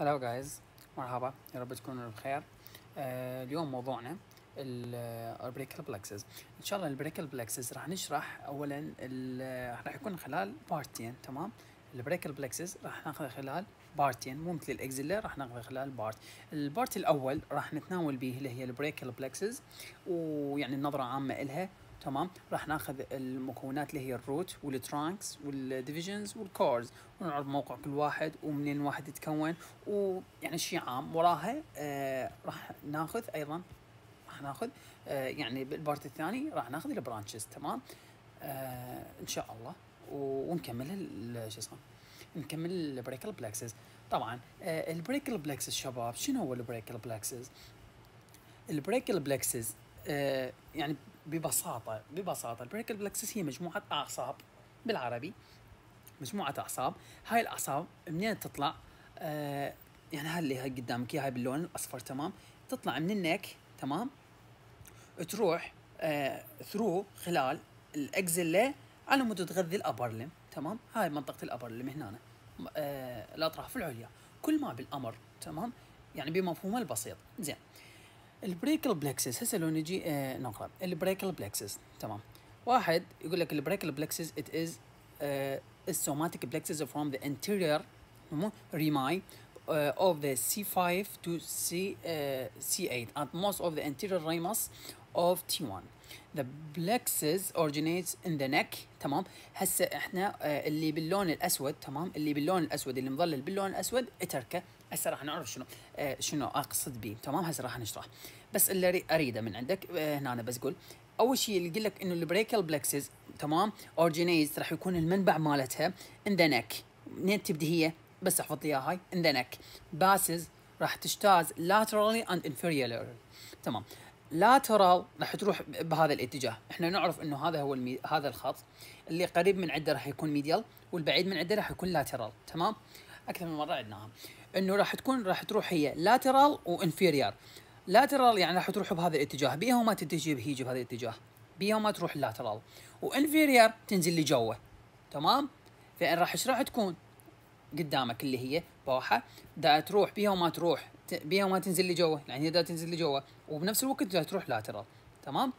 هلو جايز مرحبا يا رب تكونوا بخير آه اليوم موضوعنا آه، البريكل بلكسز ان شاء الله البريكل بلكسز راح نشرح اولا آه، راح يكون خلال بارتين تمام البريكل بلكسز راح ناخذه خلال بارتين مو مثل الاكزيلر راح ناخذه خلال بارت البارت الاول راح نتناول به اللي هي البريكل بلكسز ويعني النظره عامه الها تمام راح ناخذ المكونات اللي هي الروت والترانكس والديفيجنز والكورز ونعرض موقع كل واحد ومنين الواحد يتكون ويعني شيء عام وراها آه راح ناخذ ايضا راح ناخذ آه يعني بالبارت الثاني راح ناخذ البرانشز تمام آه ان شاء الله ونكمل شو اسمه نكمل البريكل بلكسز طبعا آه البريكل بلكسز شباب شنو هو البريكل بلكسز البريكل بلكسز آه يعني ببساطه ببساطه البريكل بلكسس هي مجموعه اعصاب بالعربي مجموعه اعصاب هاي الاعصاب منين تطلع آه يعني هاي اللي هاي قدامك هاي باللون الاصفر تمام تطلع من النك تمام تروح آه ثرو خلال الاكزيلا على مود تغذي الابرلم تمام هاي منطقه الابرلم هنا آه الاطراف العليا كل ما بالامر تمام يعني بمفهومه البسيط زين البريك البلكسس هسه لو نجي آه نقرا نعم، البريك البلكسس تمام واحد يقول لك البريك البلكسس it is آه، السوماتيك somatic plexus from the ريماي rami آه، uh, of the C5 to C, uh, C8 at most of the anterior ramus of T1 the plexus originates in the neck تمام هسه احنا uh, اللي باللون الاسود تمام اللي باللون الاسود اللي مظلل باللون الاسود اتركه هسه راح نعرف شنو آه شنو اقصد به تمام هسه راح نشرح بس اللي اريده من عندك آه هنا أنا بس اقول اول شيء اللي يقول لك انه البريكل بلكسز تمام اورجينيز راح يكون المنبع مالتها ان ذا نك منين تبدي هي بس احفظ لي اياها هاي ان ذا نك باسز راح تجتاز لاترالي اند انفيريور تمام لاترال راح تروح بهذا الاتجاه احنا نعرف انه هذا هو المي... هذا الخط اللي قريب من عده راح يكون ميديال والبعيد من عده راح يكون لاترال تمام اكثر من مره عدناها انه راح تكون راح تروح هي لاترال وانفيريار لاترال يعني راح تروح بهذا الاتجاه بيها وما تتجه بهيجي بهذا الاتجاه بيها وما تروح لاترال وانفيريار تنزل لجوه تمام فان راح ايش راح تكون قدامك اللي هي بوحه دا تروح بيها وما تروح بيها وما تنزل لجوه يعني هي دا تنزل لجوه وبنفس الوقت دا تروح لاترال تمام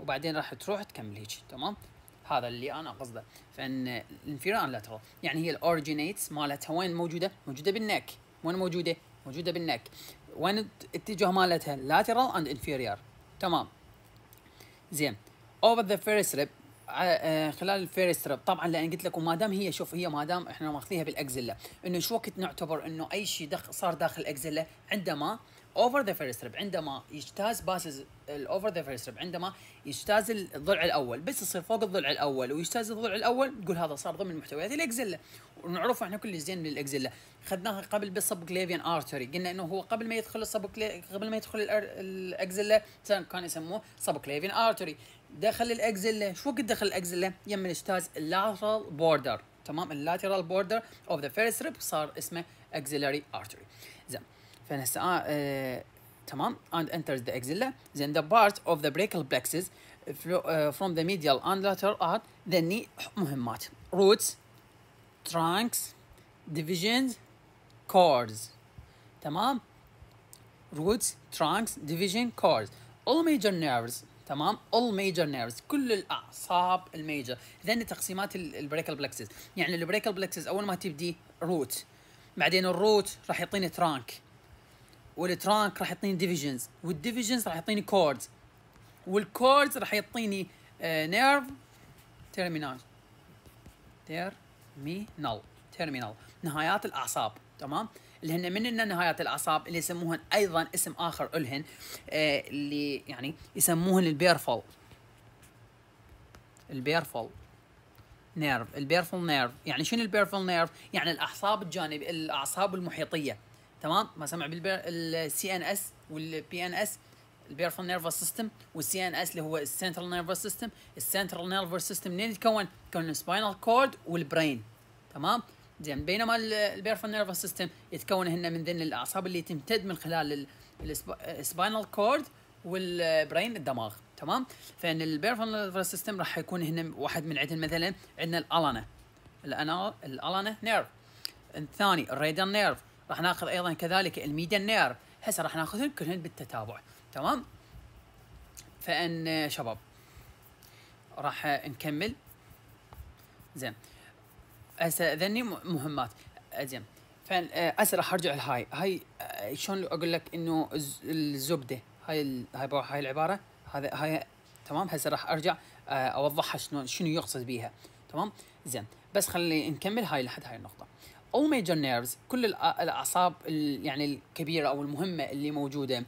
وبعدين راح تروح تكمل هيجي تمام هذا اللي انا قصده فان الانفيران لاترال يعني هي الاورجينيتس مالتها وين موجوده؟ موجوده بالنك وين موجوده؟ موجوده بالنك وين الاتجاه مالتها؟ lateral and inferior تمام زين over the first rib آه، خلال الفيرست ريب طبعا لان قلت لكم ما دام هي شوف هي ما دام احنا ماخذيها بالاكزيلا انه شو وقت نعتبر انه اي شيء دخ صار داخل الاكزيلا عندما اوفر ذا فيرست ريب عندما يجتاز باسز الاوفر ذا فيرست ريب عندما يجتاز الضلع الاول بس يصير فوق الضلع الاول ويجتاز الضلع الاول تقول هذا صار ضمن محتويات الاكزيلا ونعرفه احنا كل زين من الاكزيلا خذناها قبل بس سبكليفيان ارتري قلنا انه هو قبل ما يدخل السبكلي قبل ما يدخل الاكزيلا كان يسموه سبكليفيان ارتري دخل الاكزيلا شو قد دخل الاكزيلا يم اجتاز اللاترال بوردر تمام اللاترال بوردر اوف ذا فيرست ريب صار اسمه اكزيلاري ارتري فنهسه آه تمام and enters the axilla then the part of the brachial plexus from the medial and lateral are the مهمات roots trunks divisions cords تمام roots trunks division cords all major nerves تمام all major nerves كل الاعصاب الميجر هذين تقسيمات البريكال بلكسز يعني البريكال بلكسز اول ما تبدي روت بعدين الروت راح يعطيني ترانك والترانك راح يعطيني ديفيجنز والديفيجنز راح يعطيني كوردز والكوردز راح يعطيني نيرف تيرمينال تيرمينال تيرمينال نهايات الاعصاب تمام اللي هن من نهايات الاعصاب اللي يسموهن ايضا اسم اخر الهن آه، اللي يعني يسموهن البيرفول البيرفول نيرف البيرفول نيرف يعني شنو البيرفول نيرف يعني الاعصاب الجانبيه الاعصاب المحيطيه تمام ما سمع بالسي ان اس والبي ان اس البيرفال نيرفس سيستم والسي ان اس اللي هو السنترال نيرفس سيستم السنترال نيرفس سيستم منين يتكون؟ يتكون من السباينال كورد والبرين تمام زين بينما البيرفال نيرفس سيستم يتكون هنا من ذن الاعصاب اللي تمتد من خلال السباينال كورد والبرين الدماغ تمام فان البيرفال نيرفس سيستم راح يكون هنا واحد من عندنا مثلا عندنا الالانه الالانا نيرف الثاني الريدال نيرف راح ناخذ ايضا كذلك الميديا نير هسه راح ناخذهم كلهم بالتتابع تمام فان شباب راح نكمل زين هسه ذني مهمات زين آه، هسه راح ارجع لهاي هاي آه، شلون اقول لك انه الزبده هاي هاي هاي العباره هذا هاي تمام هسه راح ارجع آه، اوضحها شنو شنو يقصد بيها تمام زين بس خلي نكمل هاي لحد هاي النقطه او ميجر نيرفز كل الاعصاب يعني الكبيره او المهمه اللي موجوده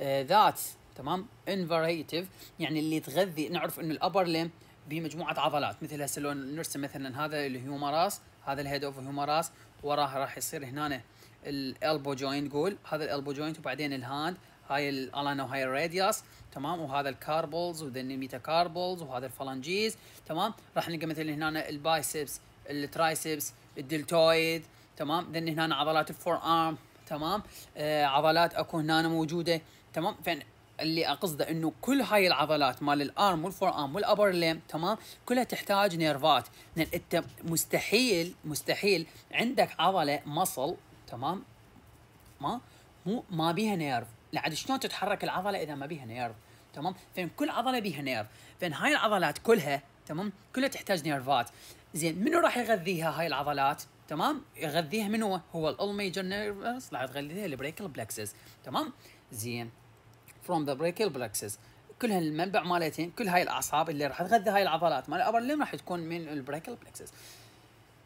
ذات آه، تمام انفريتيف يعني اللي تغذي نعرف انه الابر ليم بمجموعه عضلات مثل هسه لو نرسم مثلا هذا الهيومراس هذا الهيد اوف هيومراس وراه راح يصير هنا الالبو جوينت قول هذا الالبو جوينت وبعدين الهاند هاي الالانا وهاي الرادياس تمام وهذا الكاربلز وذن الميتاكاربلز وهذا الفلانجيز تمام راح نلقى مثلا هنا البايسبس الترايسبس الدلتويد تمام لان هنا عضلات الفور ارم تمام آه عضلات اكو هنا موجوده تمام اللي اقصده انه كل هاي العضلات مال الارم والفور ارم والابر ليم تمام كلها تحتاج نيرفات لان انت مستحيل مستحيل عندك عضله مصل تمام ما مو ما بيها نيرف لعد شلون تتحرك العضله اذا ما بيها نيرف تمام فان كل عضله بيها نيرف فان هاي العضلات كلها تمام كلها تحتاج نيرفات زين منو راح يغذيها هاي العضلات تمام يغذيها من هو هو الالميجر نيرفس راح تغذيها البريكل بلكسس تمام زين فروم ذا بريكل بلكسس كلها المنبع مالتين كل هاي الاعصاب اللي راح تغذي هاي العضلات مال الابر لم راح تكون من البريكل بلكسس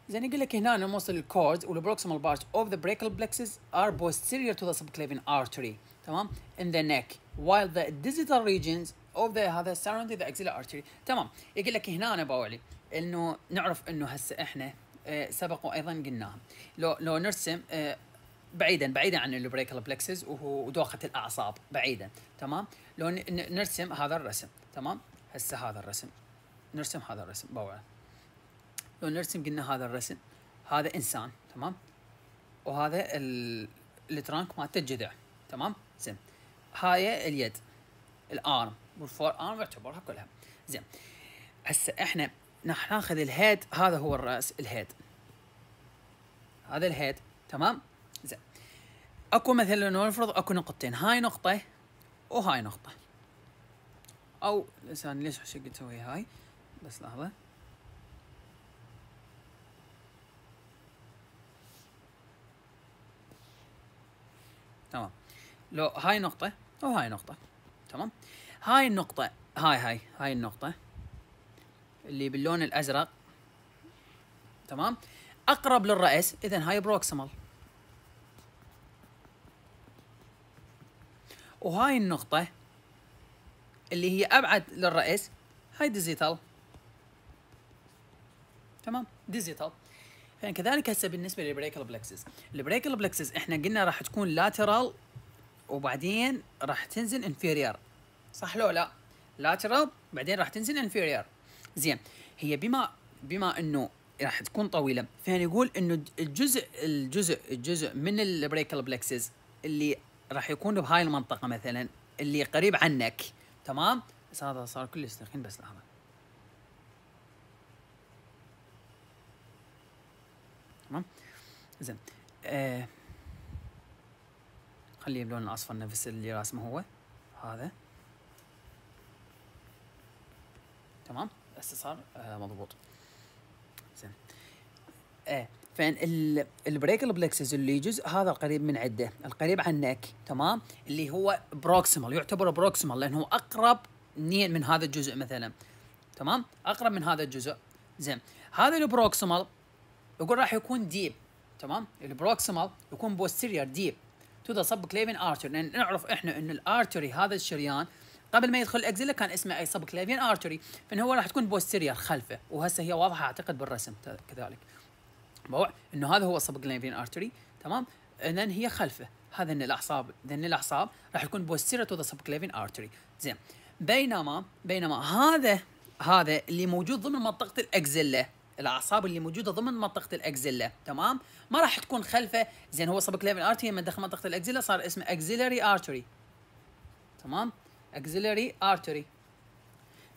زين يقول لك هنا موصل الكورد والبروكسيمال بارت اوف ذا بريكل بلكسس ار posterior تو ذا subclavian artery تمام in the neck while the digital regions of the هذا surrounding the axillary artery تمام يقول لك هنا باوعلي انه نعرف انه هسه احنا آه، سبق وايضا قلناها لو لو نرسم آه، بعيدا بعيدا عن البريكال وهو ودوخه الاعصاب بعيدا تمام لو نرسم هذا الرسم تمام هسه هذا الرسم نرسم هذا الرسم بوعه لو نرسم قلنا هذا الرسم هذا انسان تمام وهذا الترانك مالته الجذع تمام زين هاي اليد الارم والفور ارم يعتبرها كلها زين هسه احنا راح ناخذ الهيد هذا هو الراس الهيد هذا الهيد تمام زين اكو مثلا نفرض اكو نقطتين هاي نقطه وهاي نقطه او لسان ليش حشق تسوي هاي بس لحظه تمام لو هاي نقطه وهاي نقطه تمام هاي النقطه هاي هاي هاي النقطه اللي باللون الازرق تمام اقرب للراس اذا هاي بروكسيمال وهاي النقطه اللي هي ابعد للراس هاي ديزيتال تمام ديزيتال يعني كذلك هسه بالنسبه للبريكال بلكسس البريكال بلكسس احنا قلنا راح تكون لاترال وبعدين راح تنزل انفيرير صح لو لا لاترال بعدين راح تنزل انفيرير زين هي بما بما انه راح تكون طويله يقول انه الجزء الجزء الجزء من البريك بلكسز اللي راح يكون بهاي المنطقه مثلا اللي قريب عنك تمام بس هذا صار كلش ثخين بس لحظه تمام زين آه خليه باللون الاصفر نفس اللي راسمه هو هذا تمام استثار آه مضبوط زين ايه البريك البلكسز اللي جزء هذا القريب من عده القريب عنك تمام اللي هو بروكسيمال يعتبر بروكسيمال لانه اقرب من هذا الجزء مثلا تمام اقرب من هذا الجزء زين هذا البروكسيمال يقول راح يكون ديب تمام البروكسيمال يكون بوستيرير ديب تو ذا سب كليفن ارتر لان نعرف احنا ان الارتري هذا الشريان قبل ما يدخل الاكزيلا كان اسمه اي سب كلافيان ارتري فان هو راح تكون بوستيرير خلفه وهسه هي واضحه اعتقد بالرسم كذلك موضوع انه هذا هو سب كلافيان ارتري تمام اذا هي خلفه هذا الاعصاب ذن الاعصاب راح يكون بوستيرير تو ذا سب كلافيان ارتري زين بينما بينما هذا هذا اللي موجود ضمن منطقه الاكزيلا الاعصاب اللي موجوده ضمن منطقه الاكزيلا تمام ما راح تكون خلفه زين هو سب ليفل ارتري لما دخل منطقه الاكزيلا صار اسمه اكزيلاري ارتري تمام axillary artery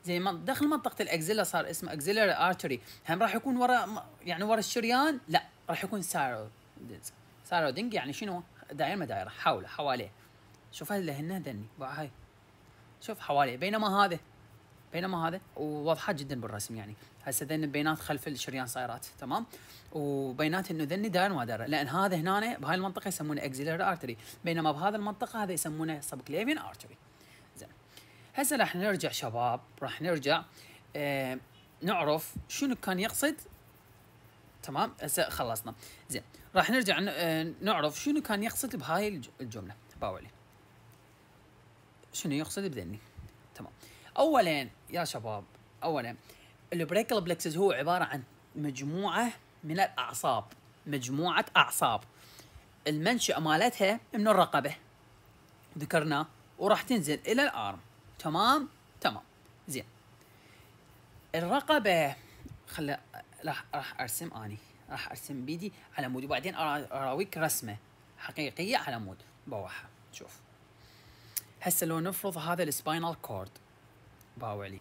زي ما داخل منطقه الاكزيلا صار اسمه اكزيلاري ارتري هم راح يكون ورا يعني ورا الشريان لا راح يكون سايرودنج سايرودنج يعني شنو دائره ما دائره حوله حواليه شوف هذا هنا دني هاي شوف حواليه بينما هذا بينما هذا وواضحه جدا بالرسم يعني هسه ذن بينات خلف الشريان صايرات تمام وبينات انه ذني دائره ما دائره لان هذا هنا بهاي المنطقه يسمونه axillary ارتري بينما بهذا المنطقه هذا يسمونه سبكليفين ارتري هسه راح نرجع شباب راح نرجع آه نعرف شنو كان يقصد تمام هسه خلصنا زين راح نرجع آه، نعرف شنو كان يقصد بهاي الجمله باولي شنو يقصد بذني تمام اولا يا شباب اولا البريكل بلكسز هو عباره عن مجموعه من الاعصاب مجموعه اعصاب المنشأ مالتها من الرقبه ذكرناه وراح تنزل الى الارم تمام تمام زين الرقبه خل راح راح ارسم اني راح ارسم بيدي على مود وبعدين اراويك رسمه حقيقيه على مود بوحها شوف هسه لو نفرض هذا السباينال كورد باوع لي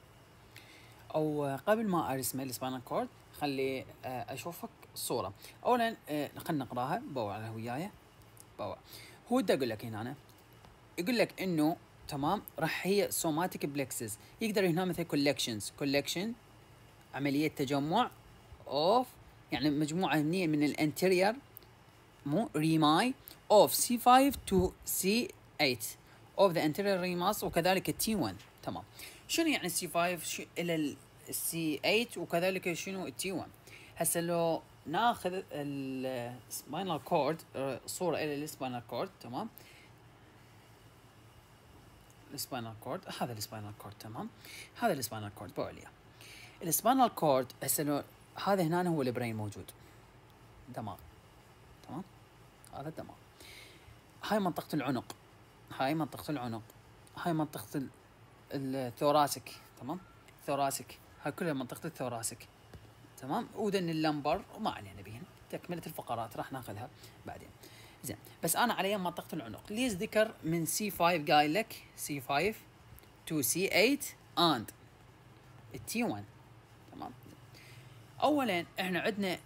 او قبل ما ارسم السباينال كورد خلي آه، اشوفك صوره اولا آه، خلينا نقراها باوع وياي باوع هو دا اقول لك هنا أنا. يقول لك انه تمام راح هي سوماتيك بلكسز يقدر هنا مثلا كولكشنز كولكشن عمليه تجمع اوف يعني مجموعه هني من الانتيرير مو ريماي اوف سي 5 تو سي 8 اوف ذا انتيرير ريماس وكذلك تي 1 تمام شنو يعني سي 5 الى السي 8 وكذلك شنو تي 1 هسه لو ناخذ السباينال كورد آه، صوره الى السباينال كورد تمام السباينال كورد هذا السباينال كورد تمام هذا السباينال كورد بوليا السباينال كورد هسه هذا هنا هو البرين موجود دماغ تمام هذا الدماغ هاي منطقة العنق هاي منطقة العنق هاي منطقة الثوراسك تمام الثوراسك هاي كلها منطقة الثوراسك تمام وذن اللمبر وما علينا بهن تكملة الفقرات راح ناخذها بعدين زين بس انا على منطقه العنق ليز ذكر من سي 5 قايل لك سي 5 تو سي 8 اند التي 1 تمام اولا احنا عندنا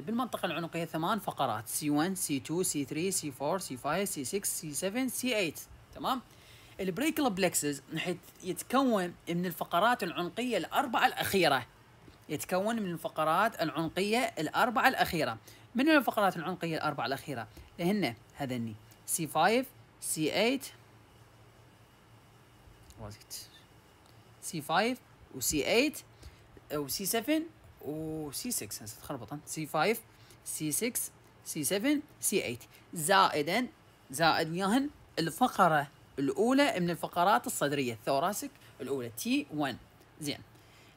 بالمنطقه العنقيه ثمان فقرات سي 1 سي 2 سي 3 سي 4 سي 5 سي 6 سي 7 سي 8 تمام البريكل بلكسز حيث يتكون من الفقرات العنقيه الاربعه الاخيره يتكون من الفقرات العنقيه الاربعه الاخيره من الفقرات العنقيه الاربعه الاخيره هن هذني سي 5 سي 8 سي 5 وسي 8 وسي 7 وسي 6 هسه تخربط سي 5 سي 6 سي 7 سي 8 زائدا زائد وياهن الفقره الاولى من الفقرات الصدريه الثوراسك الاولى تي 1 زين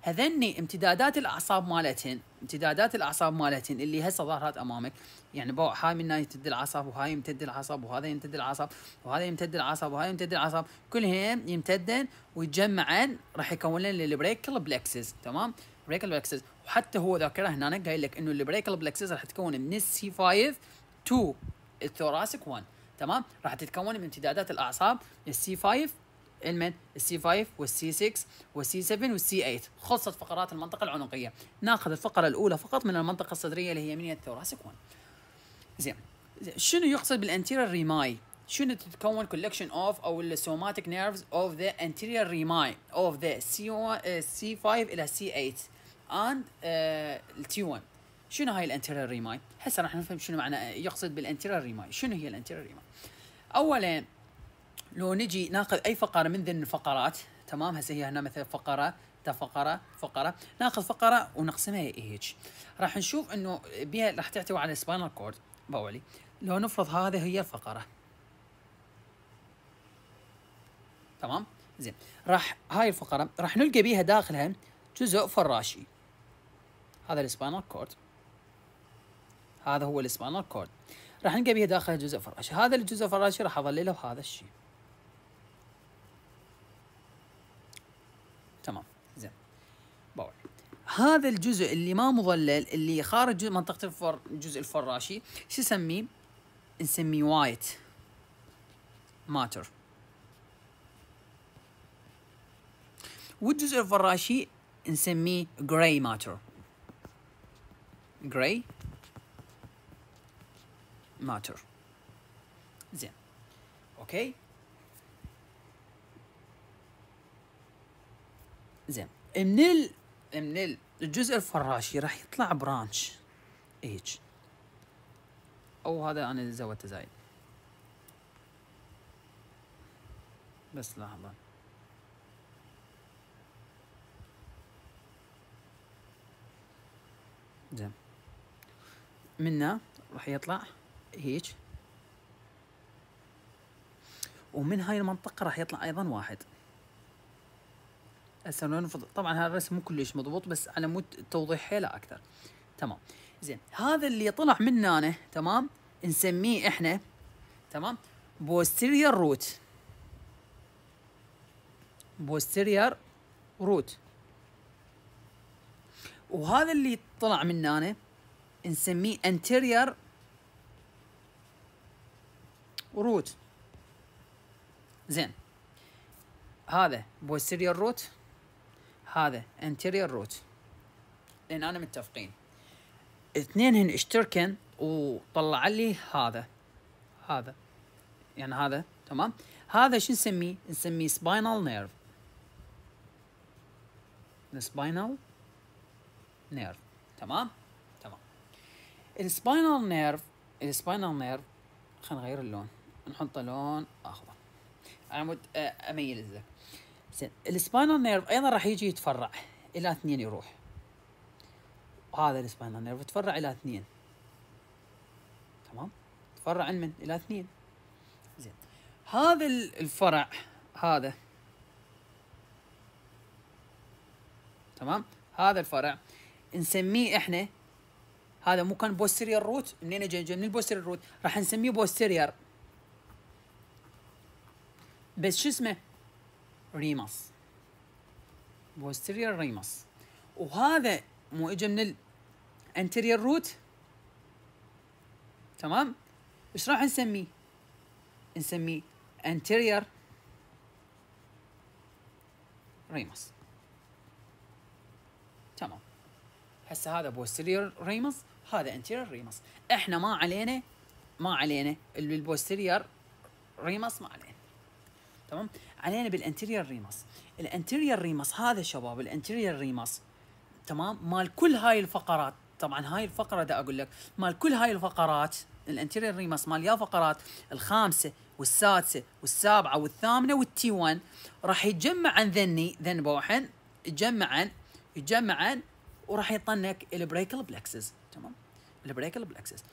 هذني امتدادات الاعصاب مالتهن امتدادات الاعصاب مالتهن اللي هسه ظهرت امامك يعني بو هاي من يمتد العصب وهاي يمتد العصب وهذا يمتد العصب وهذا يمتد العصب وهذا يمتد العصب كلهم يمتدن ويتجمعن راح يكون لنا البريكل بلكسز تمام بريكل بلكسز وحتى هو ذاكره هنا قايل لك انه البريكل بلكسز راح تتكون من السي 5 تو الثوراسيك 1 تمام راح تتكون من امتدادات الاعصاب السي 5 المن السي 5 والسي 6 والسي 7 والسي 8 خلصت فقرات المنطقه العنقيه ناخذ الفقره الاولى فقط من المنطقه الصدريه اللي هي من الثوراسيك 1 زين شنو يقصد بالانتيرير ريماي؟ شنو تتكون كولكشن اوف او السوماتيك نيرفز اوف ذا انتيرير ريماي اوف ذا سي 5 الى سي 8 اند التي 1 شنو هاي الانتيرير ريماي؟ هسه راح نفهم شنو معنى آه، يقصد بالانتيرير ريماي، شنو هي الانتيرير ريماي؟ اولا لو نجي ناخذ اي فقره من ذن الفقرات تمام هسه هي هنا مثلا فقره تا فقره فقره ناخذ فقره ونقسمها هيك راح نشوف انه بها راح تحتوي على سباينال كورد بولي لو نفرض هذه هي الفقرة تمام زين راح هاي الفقرة راح نلقى بيها داخلها جزء فراشي هذا الاسبانال كورد هذا هو الاسبانال كورد راح نلقى بيها داخلها جزء فراشي هذا الجزء الفراشي راح اظلله هذا الشيء هذا الجزء اللي ما مظلل اللي خارج منطقه الفر الجزء الفراشي شو نسميه؟ نسميه وايت ماتر والجزء الفراشي نسميه جراي ماتر جراي ماتر زين اوكي زين من من الجزء الفراشي راح يطلع برانش هيج او هذا انا زودته زايد بس لحظه زين منه راح يطلع هيج ومن هاي المنطقة راح يطلع أيضا واحد هسه ننفض طبعا هذا الرسم مو كلش مضبوط بس على مود توضيح حيله اكثر تمام زين هذا اللي طلع من هنا تمام نسميه احنا تمام بوستيرير روت بوستيرير روت وهذا اللي طلع من هنا نسميه انتيرير روت زين هذا بوستيرير روت هذا انتيريور روت لان انا متفقين اثنينهن اشتركن وطلع لي هذا هذا يعني هذا تمام هذا شو نسميه نسميه سباينال نيرف السباينال نيرف تمام تمام السباينال نيرف السباينال نيرف خلينا نغير اللون نحط لون اخضر على مود uh, اميل لك زين السباينال نيرف ايضا راح يجي يتفرع الى اثنين يروح وهذا السباينال نيرف يتفرع الى اثنين تمام تفرع عن من الى اثنين زين هذا الفرع هذا تمام هذا الفرع نسميه احنا هذا مو كان بوستيرير روت منين جاي من البوستيرير روت راح نسميه بوستيرير بس شو اسمه ريماس بوستيريور ريماس وهذا مو اجى من الانتيريور روت تمام ايش راح نسميه نسميه anterior ريموس تمام هسه هذا بوستيريور ريموس هذا انتيريور ريموس احنا ما علينا ما علينا البوستيريور ريموس ما علينا تمام علينا بالانتيرير ريمس الانتيرير ريمس هذا شباب الانتيرير ريمس تمام مال كل هاي الفقرات طبعا هاي الفقره ده اقول لك مال كل هاي الفقرات الانتيرير ريمس مال يا فقرات الخامسه والسادسه والسابعه والثامنه والتي 1 راح يتجمع عن ذني ذن بوحن يتجمع عن يتجمع عن وراح يطنك البريكل بلكسز تمام البريكل بلكسز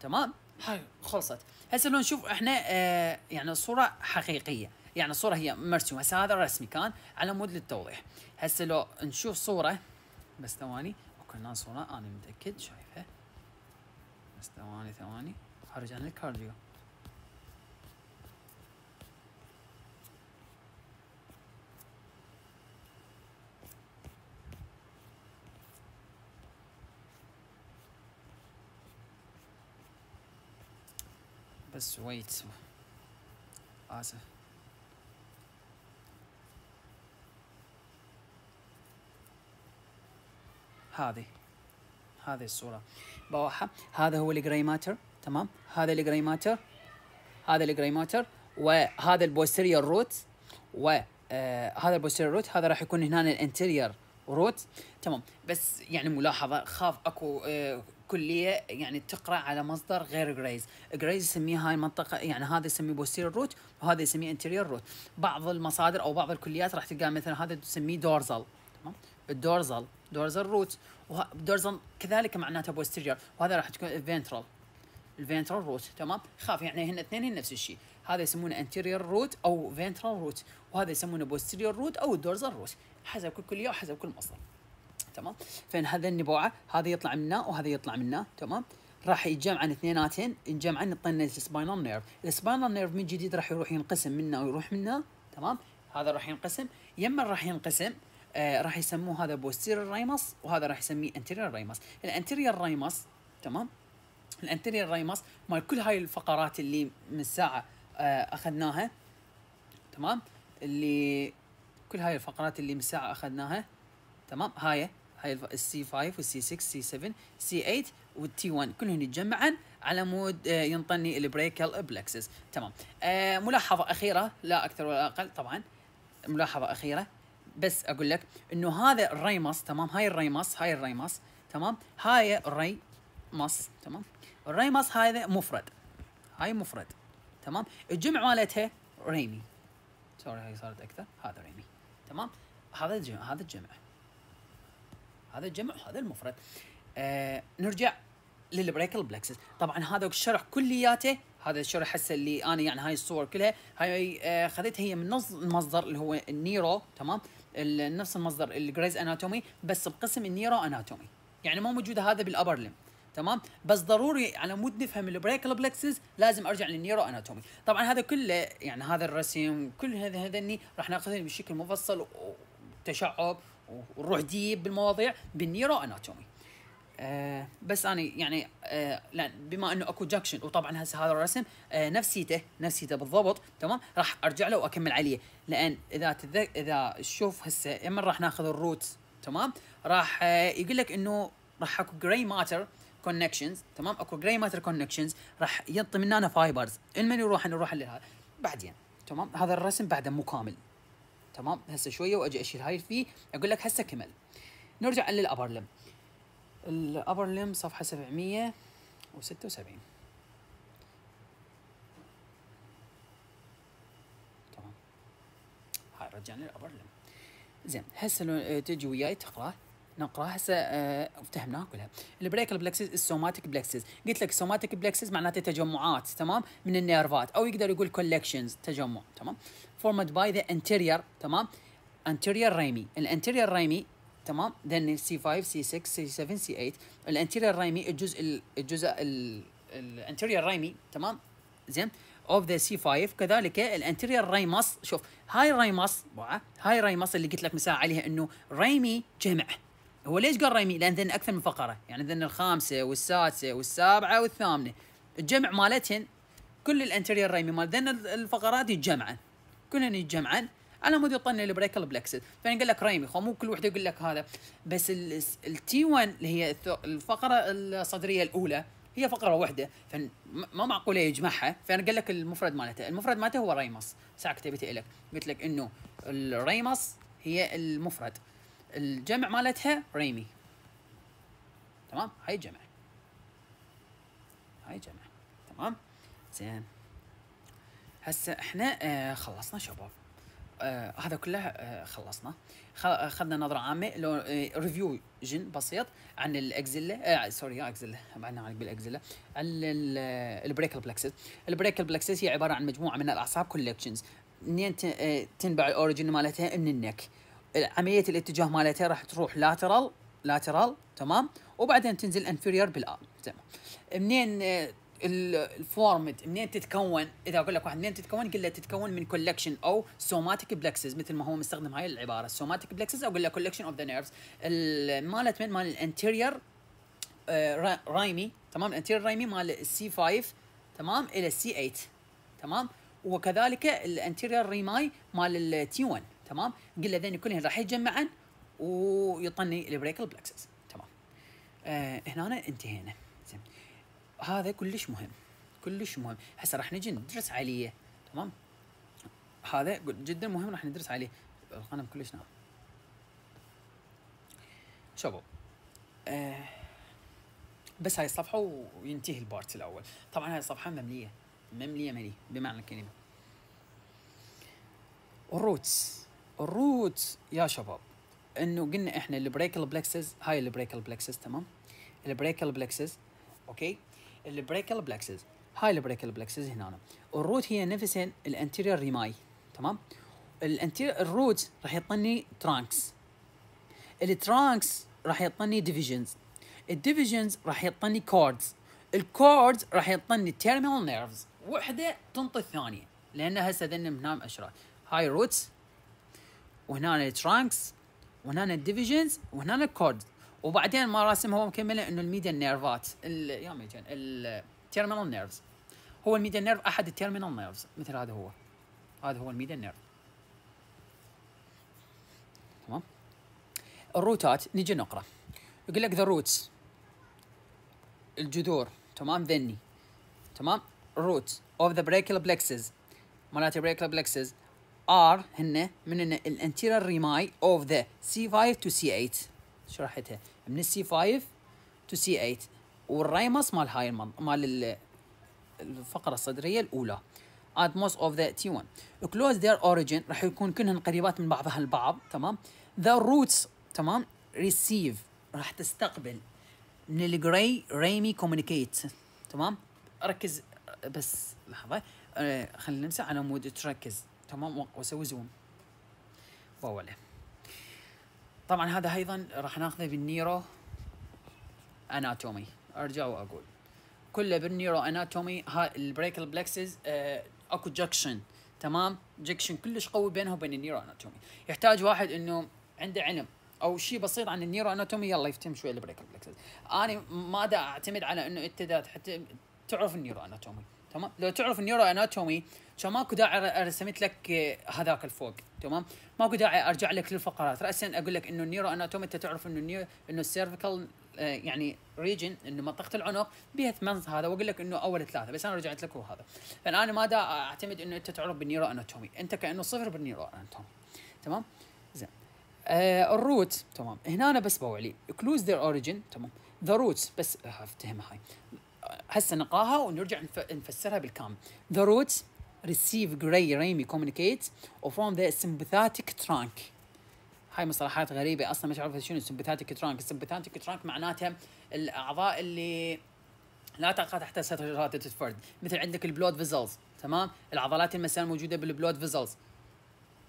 تمام هاي خلصت هسه لو نشوف احنا آه يعني صوره حقيقيه يعني الصوره هي مرسومه هسه هذا الرسمي كان على مود للتوضيح هسه لو نشوف صوره بس ثواني اوكي هنا صوره انا متاكد شايفها بس ثواني ثواني خرج عن الكارديو بس ويت اسف هذه هذه الصورة بوحة. هذا هو الجراي ماتر تمام هذا الجراي ماتر هذا الجراي ماتر وهذا البوستيريور روت وهذا البوستيريور روت هذا راح يكون هنا الانتيريور روت تمام بس يعني ملاحظة خاف اكو آه، كليه يعني تقرا على مصدر غير جريز جريز يسميها هاي المنطقه يعني هذا يسميه بوستيريور روت وهذا يسميه انتيريور روت بعض المصادر او بعض الكليات راح تلقى مثلا هذا تسميه دورزل تمام الدورزل دورزل روت ودورزل كذلك معناته بوستيرير وهذا راح تكون الفنترال الفنترال روت تمام خاف يعني هن اثنين نفس الشيء هذا يسمونه انتيرير روت او فينترال روت وهذا يسمونه بوستيرير روت او دورزل روت حسب كل كليه وحسب كل مصدر تمام فان هذا النبوعه هذا يطلع منا وهذا يطلع منا تمام راح يتجمعن اثنيناتهم يتجمعن يعطينا السباينال نيرف السباينال نيرف من جديد راح يروح ينقسم منا ويروح منا تمام هذا راح ينقسم يما راح ينقسم آه، راح يسموه هذا بوستيرير رايمس وهذا راح يسميه انتيرير رايمس الانتيرير رايمس تمام الانتيرير رايمس مال كل هاي الفقرات اللي من الساعه آه، اخذناها تمام اللي كل هاي الفقرات اللي من الساعه اخذناها تمام هاي هاي السي 5 والسي 6 سي 7 سي 8 والتي 1 كلهم يتجمعن على مود آه، ينطني البريكال بلكسس تمام ملاحظه اخيره لا اكثر ولا اقل طبعا ملاحظه اخيره بس اقول لك انه هذا الريمص تمام هاي الريمص هاي الريمص تمام هاي الريمص تمام الريمص هذا مفرد هاي مفرد تمام الجمع مالتها ريمي سوري هاي صارت اكثر هذا ريمي تمام هذا الجمع هذا الجمع هذا الجمع وهذا المفرد آه نرجع للبريكل بلكسس طبعا هذا الشرح كلياته هذا الشرح هسه اللي انا يعني هاي الصور كلها هاي آه خذيتها هي من نص المصدر اللي هو النيرو تمام نفس المصدر الجريز اناتومي بس بقسم النيرو اناتومي يعني ما موجوده هذا بالابر لم تمام بس ضروري على مود نفهم البريكال بلكسز لازم ارجع للنيرو اناتومي طبعا هذا كله يعني هذا الرسم كل هذا اني راح ناخذه بشكل مفصل وتشعب ونروح ديب بالمواضيع بالنيرو اناتومي آه بس انا يعني آه بما انه اكو جاكشن وطبعا هسه هذا الرسم آه نفسيته نفسيته بالضبط تمام راح ارجع له واكمل عليه لان اذا اذا تشوف هسه اما راح ناخذ الروت تمام راح آه يقول لك انه راح اكو جراي ماتر كونكشنز تمام اكو جراي ماتر كونكشنز راح ينطي مننا فايبرز المن يروح نروح لهذا بعدين تمام هذا الرسم بعده مو كامل تمام هسه شويه واجي اشيل هاي فيه اقول لك هسه كمل نرجع للابر لم الأبر ليم صفحة 776 تمام هاي رجعنا للأبر ليم زين هسه تجي وياي تقرأ نقرا هسه أه كلها البريك بلكسز السوماتيك بلكسز قلت لك السوماتيك بلكسز معناته تجمعات تمام من النيرفات او يقدر يقول كولكشنز تجمع تمام فورمد باي ذا انتيرير تمام انتيرير ريمي الانتيرير ريمي تمام ذن سي 5 سي 6 سي 7 سي 8 الانتيريور رايمي الجزء الجزء الانتيريور رايمي تمام زين اوف ذا سي 5 كذلك الانتيريور رايمس شوف هاي رايمس هاي رايمس اللي قلت لك مساء عليها انه رايمي جمع هو ليش قال رايمي؟ لان ذن اكثر من فقره يعني ذن الخامسه والسادسه والسابعه والثامنه الجمع مالتهن كل الانتيريور رايمي مال ذن الفقرات يتجمعن كلهن يتجمعن على مود يطن البريك البلكسس فيقول لك ريمي خو مو كل وحده يقول لك هذا بس التي 1 اللي هي الفقره الصدريه الاولى هي فقره واحده فما معقوله يجمعها فانا قال لك المفرد مالته المفرد مالته هو ريموس ساعه كتبته لك قلت لك انه الريموس هي المفرد الجمع مالتها ريمي تمام هاي جمع هاي جمع تمام زين هسه احنا آه خلصنا شباب آه هذا كله آه خلصنا اخذنا نظره عامه لو آه ريفيو جن بسيط عن الاكزيلا آه سوري اكزيلا بعدنا عن بالاكزيلا عن البريك بلكسس البريك بلكسس هي عباره عن مجموعه من الاعصاب كولكشنز منين آه، تنبع الاوريجن مالتها من النك عمليه الاتجاه مالتها راح تروح لاترال لاترال تمام وبعدين تنزل انفيرير بالال تمام منين آه، الفورمت منين تتكون اذا اقول لك واحد منين تتكون قل له تتكون من كولكشن او سوماتيك بلكسز مثل ما هو مستخدم هاي العباره سوماتيك بلكسز اقول له كولكشن اوف ذا نيرفز مالت من مال الانتيرير آه، رايمي تمام الانتيرير رايمي مال السي 5 تمام الى السي 8 تمام وكذلك الانتيرير ريماي مال التي 1 تمام قل له ذين كلهن راح يتجمعن ويطني البريكل بلكسز تمام آه هنا انتهينا هذا كلش مهم كلش مهم هسه راح نجي ندرس عليه تمام هذا جدا مهم راح ندرس عليه القلم كلش نعم شباب آه بس هاي الصفحه وينتهي البارت الاول طبعا هاي الصفحه ممليه ممليه ملي بمعنى الكلمه الروتس الروتس يا شباب انه قلنا احنا البريكل بلكسز هاي البريكل بلكسز تمام البريكل بلكسز اوكي البريكل بلكسز هاي البريكل بلكسز هنا الروت هي نفسها الانتيريور ريماي تمام الانتيريور الروت راح يعطيني ترانكس الترانكس راح يعطيني ديفيجنز الديفيجنز راح يعطيني كوردز الكوردز راح يعطيني تيرمينال نيرفز وحده تنطي الثانيه لان هسه ذن هنا اشرا هاي روتس وهنا الترانكس وهنا الديفيجنز وهنا الكوردز وبعدين ما راسمها مكمله انه الميديا نيرفات يا ميديان التيرمينال نيرفز هو الميديا نيرف احد التيرمينال نيرفز مثل هذا هو هذا هو الميديا نيرف تمام الروتات نجي نقرا يقول لك ذا روتس الجذور تمام ذني تمام روت اوف ذا بريكل بلكسز مالت بريكل بلكسز ار هن من الانتيرال ريماي اوف ذا سي 5 تو سي 8 شرحتها من السي 5 تو سي 8 والرايمس مال هاي المنطقه مال الفقره الصدريه الاولى at most of the T1 close their origin راح يكون كلهن قريبات من بعضها البعض تمام the roots تمام receive راح تستقبل من الجراي ريمي كوميونيكيت تمام ركز بس لحظه آه، خلينا نمسح على مود تركز تمام واسوي زوم واولع طبعا هذا ايضا راح ناخذه بالنيرو اناتومي ارجع واقول كله بالنيرو اناتومي ها البريك البلكسز آه اكو جكشن تمام جكشن كلش قوي بينها وبين النيرو اناتومي يحتاج واحد انه عنده علم او شيء بسيط عن النيرو اناتومي يلا يفتهم شويه البريك البلكسز انا ما دا اعتمد على انه انت تعرف النيرو اناتومي تمام لو تعرف النيورو اناتومي كان ماكو داعي رسمت لك هذاك الفوق تمام ماكو داعي ارجع لك للفقرات راسا اقول لك انه النيورو اناتومي انت تعرف انه النيو انه السيرفيكال آه، يعني ريجن انه منطقه العنق بها ثمان هذا واقول لك انه اول ثلاثه بس انا رجعت لك هو هذا فانا ما دا اعتمد انه انت تعرف بالنيورو اناتومي انت كانه صفر بالنيورو اناتومي تمام زين آه الروت تمام هنا أنا بس بوعلي كلوز ذير اوريجن تمام ذا روتس بس آه، افتهمها هاي هسه نقراها ونرجع نفسرها بالكامل the roots receive gray ramy communicate or form the sympathetic trunk هاي مصطلحات غريبه اصلا ما تعرف شنو sympathetic ترانك sympathetic ترانك معناتها الاعضاء اللي لا تقع تحت ستر الفرد مثل عندك البلود فيزلز تمام العضلات المسية الموجودة بالبلود فيزلز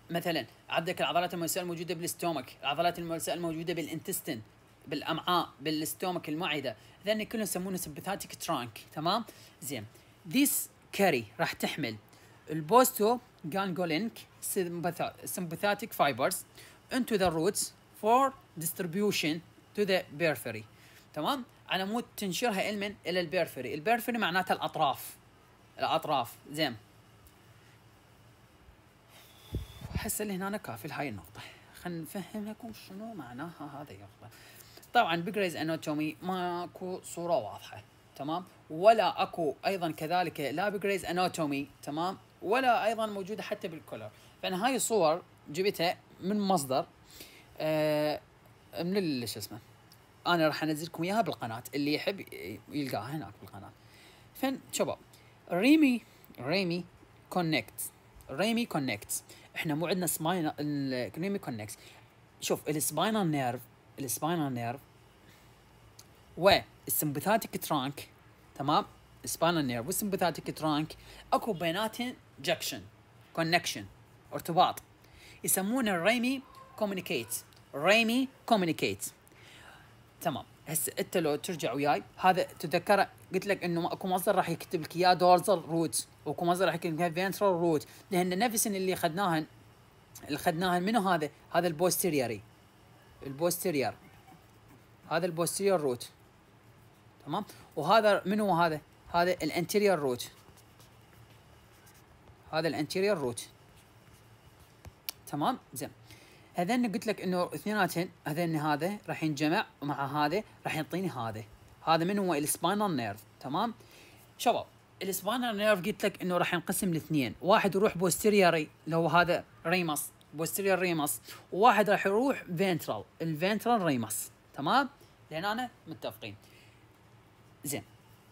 مثلا عندك العضلات المسية الموجودة بالستومك العضلات المسية الموجودة بالانتستين بالامعاء بالاستومك المعده لان كلهم يسمونه سمبثاتيك ترانك تمام زين ذيس كاري راح تحمل البوستو جانجولينك سمبثاتيك فايبرز into the roots for distribution to the periphery تمام على مود تنشرها المن الى البيرفري البيرفري معناتها الاطراف الاطراف زين هسه اللي هنا كافي لهاي النقطه خلينا نفهم لكم شنو معناها هذا النقطه طبعا بجريز اناتومي ماكو صوره واضحه تمام ولا اكو ايضا كذلك لا بجريز اناتومي تمام ولا ايضا موجوده حتى بالكولر فانا هاي الصور جبتها من مصدر آه من شو اسمه انا راح انزلكم اياها بالقناه اللي يحب يلقاها هناك بالقناه فن شباب ريمي ريمي كونكت ريمي كونكت احنا مو عندنا سباينال ريمي كونكت شوف السباينال نيرف السباينال نيرف والسمبثاتيك ترانك تمام السباينال نيرف والسمبثاتيك ترانك اكو بيناتهم جكشن كونكشن ارتباط يسمونه الريمي كومينيكيت ريمي كومينيكيت تمام هسه انت لو ترجع وياي هذا تذكر قلت لك انه اكو مصدر راح يكتب لك اياه دورزل روت واكو مصدر راح يكتب لك فينترال روت لان نفس اللي اخذناهن اللي اخذناهن منو هذا؟ هذا البوستيريري البوستيرير هذا البوستيرير روت تمام وهذا من هو هذا هذا الانتيرير روت هذا الانتيرير روت تمام زين هذين قلت لك انه اثنيناتهم هذين هذا راح ينجمع مع هذا راح يعطيني هذا هذا من هو السباينال نيرف تمام شباب السباينال نيرف قلت لك انه راح ينقسم لاثنين واحد يروح بوستيريري اللي هو هذا ريمس بوستيريور ريمس وواحد راح يروح فينترال الفينترال ريمس تمام لهنا أنا متفقين زين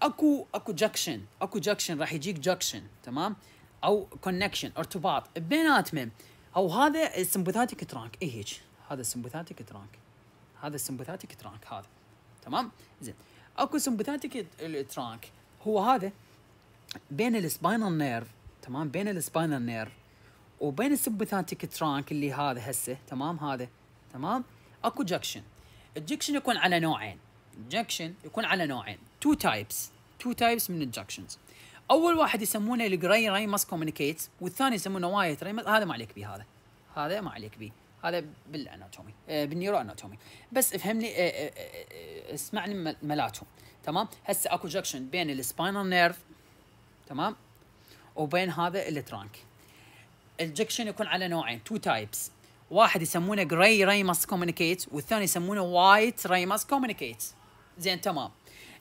اكو اكو جاكشن اكو جاكشن راح يجيك جاكشن تمام او كونكشن ارتباط بيناتهم او هذا السمبوثاتيك ترانك اي هيك هذا السمبوثاتيك ترانك هذا السمبوثاتيك ترانك هذا تمام زين اكو سمبوثاتيك ترانك هو هذا بين السباينال نيرف تمام بين السباينال نيرف وبين السب ثانتك ترانك اللي هذا هسه تمام هذا تمام اكو جكشن الجكشن يكون على نوعين الجكشن يكون على نوعين تو تايبس تو تايبس من الجكشنز اول واحد يسمونه الجراي راي ماس كوميونيكيت والثاني يسمونه وايت راي هذا ما عليك به هذا هذا ما عليك به هذا بالاناتومي آه بالنيرو اناتومي بس افهمني آه آه آه اسمعني ملاتهم تمام هسه اكو جكشن بين السباينال نيرف تمام وبين هذا الترانك الجكشن يكون على نوعين تو تايبس واحد يسمونه جراي ريمس كومينيكيت والثاني يسمونه وايت ريمس كومينيكيت زين تمام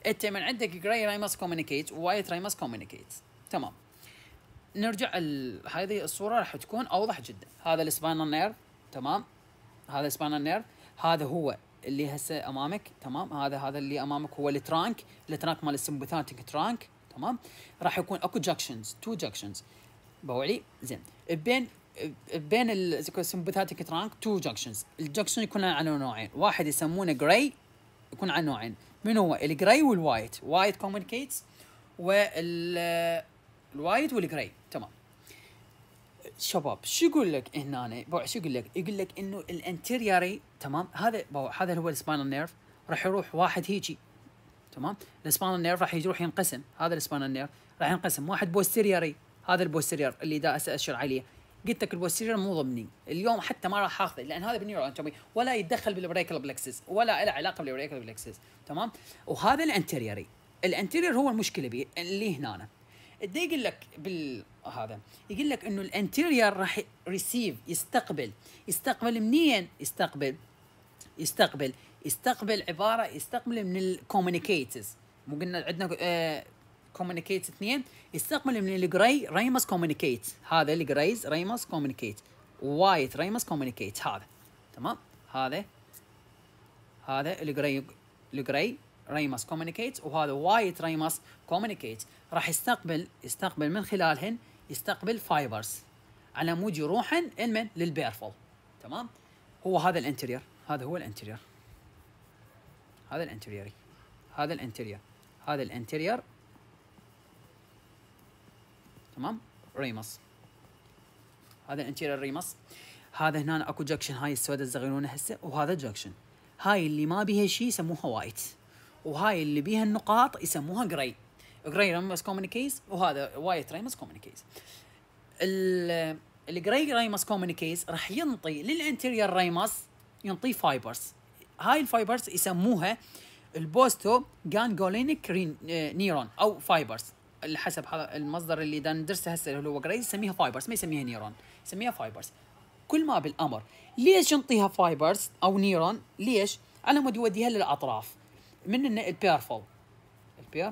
انت من عندك جراي ريمس كومينيكيت وايت ووايت كومينيكيت تمام نرجع ال... هذه الصوره راح تكون اوضح جدا هذا السباينال نيرف تمام هذا السباينال نيرف هذا هو اللي هسه امامك تمام هذا هذا اللي امامك هو الترانك الترانك مال السمبوثاتيك ترانك تمام راح يكون اكو جاكشنز تو جاكشنز بوعي زين بين بين السمباثيتك ترانك تو جنكشنز الجنكشن يكون على نوعين واحد يسمونه جراي يكون على نوعين من هو الجراي والوايت وايت كوميونيكيتس وال الوايت والجراي تمام شباب شو يقول لك هنا بو شو يقول لك يقول لك انه الانتيرياري تمام هذا بو هذا هو السبانال نيرف راح يروح واحد هيجي تمام السبانال نيرف راح يروح ينقسم هذا السبانال نيرف راح ينقسم واحد بوستيرياري هذا البوستيرير اللي دا اشر عليه قلت لك البوستيرير مو ضمني اليوم حتى ما راح اخذه لان هذا بالنيورو انتومي ولا يتدخل بالبريكال بلكسس ولا له علاقه بالبريكال بلكسس تمام وهذا الانتيريري الانتيرير هو المشكله بي اللي هنا دي يقول لك بال هذا يقول لك انه الانتيرير راح ريسيف يستقبل يستقبل منين يستقبل يستقبل يستقبل عباره يستقبل من الكوميونيكيتز مو قلنا عندنا آه، كوميونيكيتس اثنين يستقبل من الجراي ريموس كوميونيكيتس هذا الجرايز ريموس كومينيكيت وايت ريموس كومينيكيت هذا تمام هذا هذا الجراي الجراي ريموس كومينيكيت وهذا وايت ريموس كومينيكيت راح يستقبل يستقبل من خلالهن يستقبل فايبرز على مود يروحن المن للبيرفول تمام هو هذا الانتريور هذا هو الانتريور هذا الانتريور هذا الانتريور هذا الانتريور تمام ريمس هذا الانتيريور ريمس هذا هنا اكو جاكشن هاي السوداء الزغيرونه هسه وهذا جاكشن هاي اللي ما بيها شيء يسموها وايت وهاي اللي بيها النقاط يسموها جراي جراي ريمس كومن كيس وهذا وايت ريمس كومن كيس الجراي ريمس كومن كيس راح ينطي للانتيرير ريمس ينطي فايبرز هاي الفايبرز يسموها البوستو جانجولينيك آه، نيرون او فايبرز اللي حسب المصدر اللي ندرسه هسه اللي هو جريز يسميها فايبرز ما يسميها نيرون يسميها فايبرز كل ما بالامر ليش نعطيها فايبرز او نيرون ليش على مود يوديها للاطراف من البيرفول البير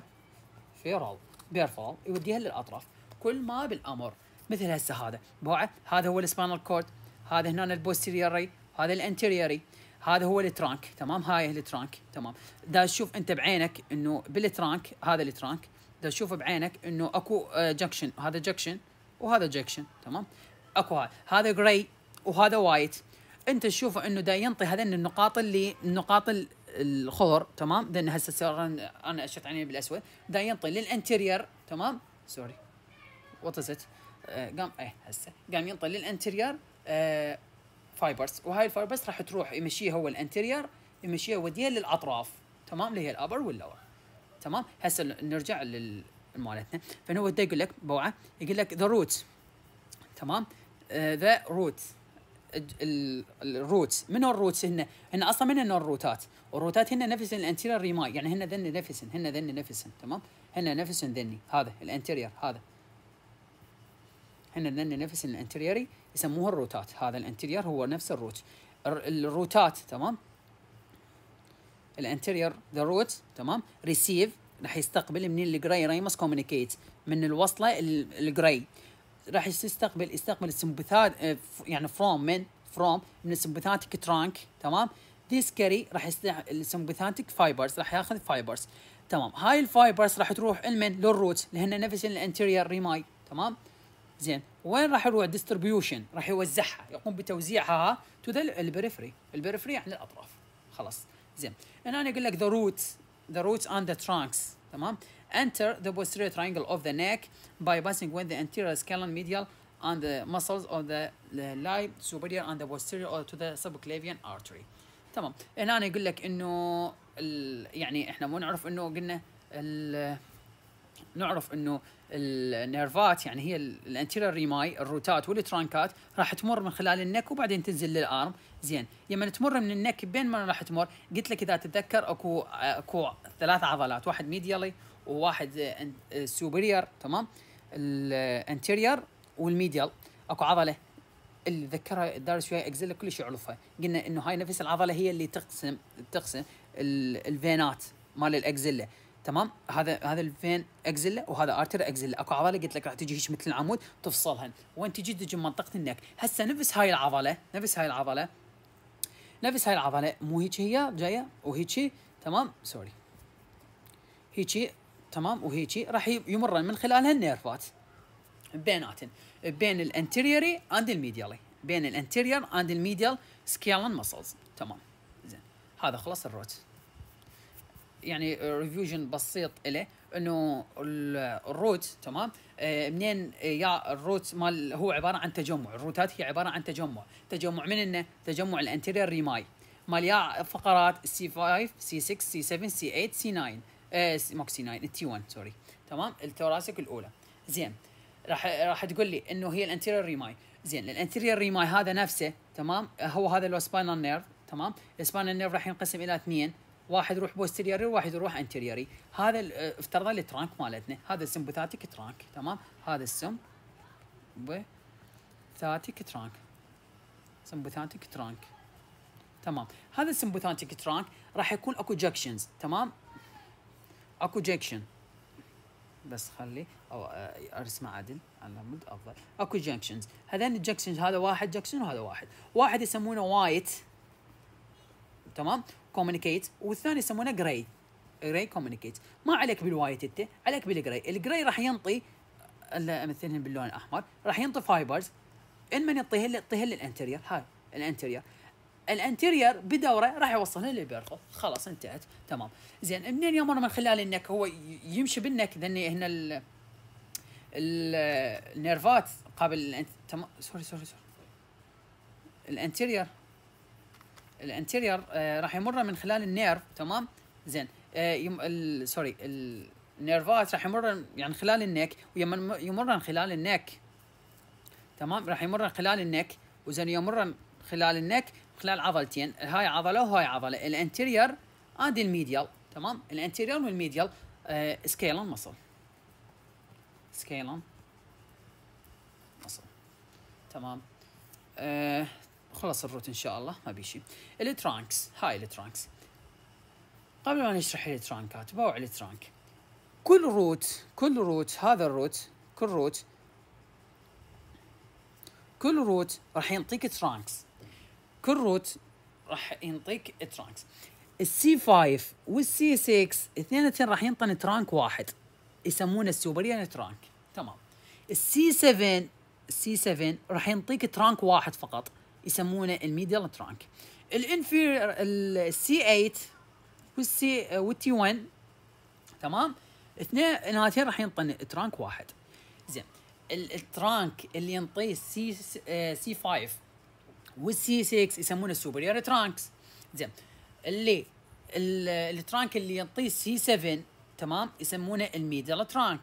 فيرال بيرفول يوديها للاطراف كل ما بالامر مثل هسه هذا هذا هو السبانال كورد هذا هنا البوستيريوري هذا الانتيريوري هذا هو الترانك تمام هاي الترانك تمام دا تشوف انت بعينك انه بالترانك هذا الترانك تشوف بعينك انه اكو جكشن هذا جكشن وهذا جكشن تمام اكو هاي. هذا جراي وهذا وايت انت تشوفه انه دا ينطي هذين النقاط اللي النقاط الخضر تمام لان هسه انا اشرت عيني بالاسود دا ينطي للانتيرير تمام سوري وات آه، قام ايه هسه قام ينطي للانتيرير فايبرز آه، وهاي الفايبرز راح تروح يمشيها هو الانتيرير يمشيها وديها للاطراف تمام اللي هي الابر واللور تمام هسه نرجع للمالتنا مالتنا فهو يقول لك بوعه يقول لك ذا روت تمام ذا روت الروتس من الروتس هن هن اصلا من هنا الروتات الروتات هن نفس الانتيرير ريما يعني هن ذن نفسن هن ذن نفسن تمام هن نفسن ذني هذا الانتيرير هذا هن ذن نفسن الانتيريري يسموه الروتات هذا الانتيرير هو نفس الروت الروتات تمام الانتيريور ذا روت تمام ريسيف راح يستقبل من الجراي ريموس كوميونيكيت من الوصله الجراي راح يستقبل يستقبل السمبثات آه، يعني فروم من فروم من السمبثاتيك ترانك تمام ذيس كاري راح السمبثاتيك فايبرز راح ياخذ فايبرز تمام هاي الفايبرز راح تروح المن للروت اللي هن نفس الانتيريور ريماي تمام زين وين راح يروح ديستربيوشن راح يوزعها يقوم بتوزيعها تو ذا البريفري البريفري يعني الاطراف خلاص زين هنا يقول لك ذا roots the roots and the trunks تمام enter the posterior triangle of the neck by passing with the anterior scalene medial and the muscles of the lie superior and the posterior or to the subclavian artery تمام هنا أنا يقول لك انه يعني احنا مو نعرف انه قلنا نعرف انه النيرفات يعني هي الانتيرير ريماي الروتات والترانكات راح تمر من خلال النك وبعدين تنزل للارم زين لما تمر من النك بين ما راح تمر قلت لك اذا تتذكر اكو اكو ثلاث عضلات واحد ميديالي وواحد سوبرير تمام الانتيرير والميديال اكو عضله اللي ذكرها دار شويه اكزيلا كل شيء قلنا انه هاي نفس العضله هي اللي تقسم تقسم الفينات مال الاكزيلا تمام هذا هذا الفين اكزيلا وهذا ارتر اكزيلا اكو عضله قلت لك راح تجي هيك مثل العمود تفصلهن وين تجي تجي منطقه النك هسه نفس هاي العضله نفس هاي العضله نفس هاي العضله مو هيك هي جايه وهيك تمام سوري هيك تمام وهيك راح يمرن من خلالها النيرفات بيناتن بين الانتيريوري اند الميديالي بين الانتيريور اند الميديال سكيالن مسلز تمام زين هذا خلاص الروت يعني ريفيوجن آه, بسيط له انه الروت تمام آه، منين آه، يا الروت مال هو عباره عن تجمع الروتات هي عباره عن تجمع تجمع من انه تجمع الانتيرير ريماي مال يا فقرات سي 5 سي 6 سي 7 سي 8 سي 9 آه سي 9 تي 1 سوري تمام التوراسك الاولى زين راح راح تقول لي انه هي الانتيرير ريماي زين الانتيرير ريماي هذا نفسه تمام هو هذا لو سباينال نيرف تمام السباينال نيرف راح ينقسم الى اثنين واحد يروح بوستيريوري وواحد يروح انتيريوري هذا آه، افترضا الترانك مالتنا هذا السمبوثاتيك ترانك تمام هذا السم ثاتيك ترانك سمبوثاتيك ترانك تمام هذا السمبوثاتيك ترانك راح يكون اكو جكشنز تمام اكو جكشن بس خلي او آه، ارسم عدل على مود افضل اكو جكشنز هذين الجكشنز هذا واحد جكشن وهذا واحد واحد يسمونه وايت تمام كومينيكيت والثاني يسمونه جراي جراي كومينيكيت ما عليك بالوايت انت عليك بالجراي الجراي راح ينطي امثلهن باللون الاحمر راح ينطي فايبرز ان من يعطيه يعطيه للانتيرير هاي الانتيرير الانتيرير بدوره راح يوصلها للبيرثل خلاص انتهت تمام زين منين يمر من خلال النك هو يمشي بالنك لان هنا ال النيرفات قابل الانت... تم... سوري سوري سوري الانتيرير الانتيرير آه، راح يمر من خلال النيرف تمام زين آه، سوري النيرفات راح يمر يعني خلال النك ويمر من خلال النك تمام راح يمر من خلال النك وزين يمر من خلال النك خلال عضلتين هاي عضله وهاي عضله الانتيرير اند الميديال تمام الانتيرير والميديال آه سكيلان مصل سكيلان مصل تمام آه خلص الروت ان شاء الله ما بيشي الترانكس هاي الترانكس قبل ما نشرح الترانكات باوع الترانك كل روت كل روت هذا الروت كل روت كل روت راح ينطيك ترانكس كل روت راح ينطيك ترانكس السي 5 والسي 6 اثنينتين راح ينطن ترانك واحد يسمونه السوبريان ترانك تمام السي 7 السي 7 راح ينطيك ترانك واحد فقط يسمونه الميديال ترانك الانفير السي 8 والسي والتي 1 تمام اثنين هاتين راح ينطن ترانك واحد زين الترانك اللي ينطيه السي سي 5 والسي 6 يسمونه السوبريور ترانكس زين اللي الترانك اللي ينطيه السي 7 تمام يسمونه الميدل ترانك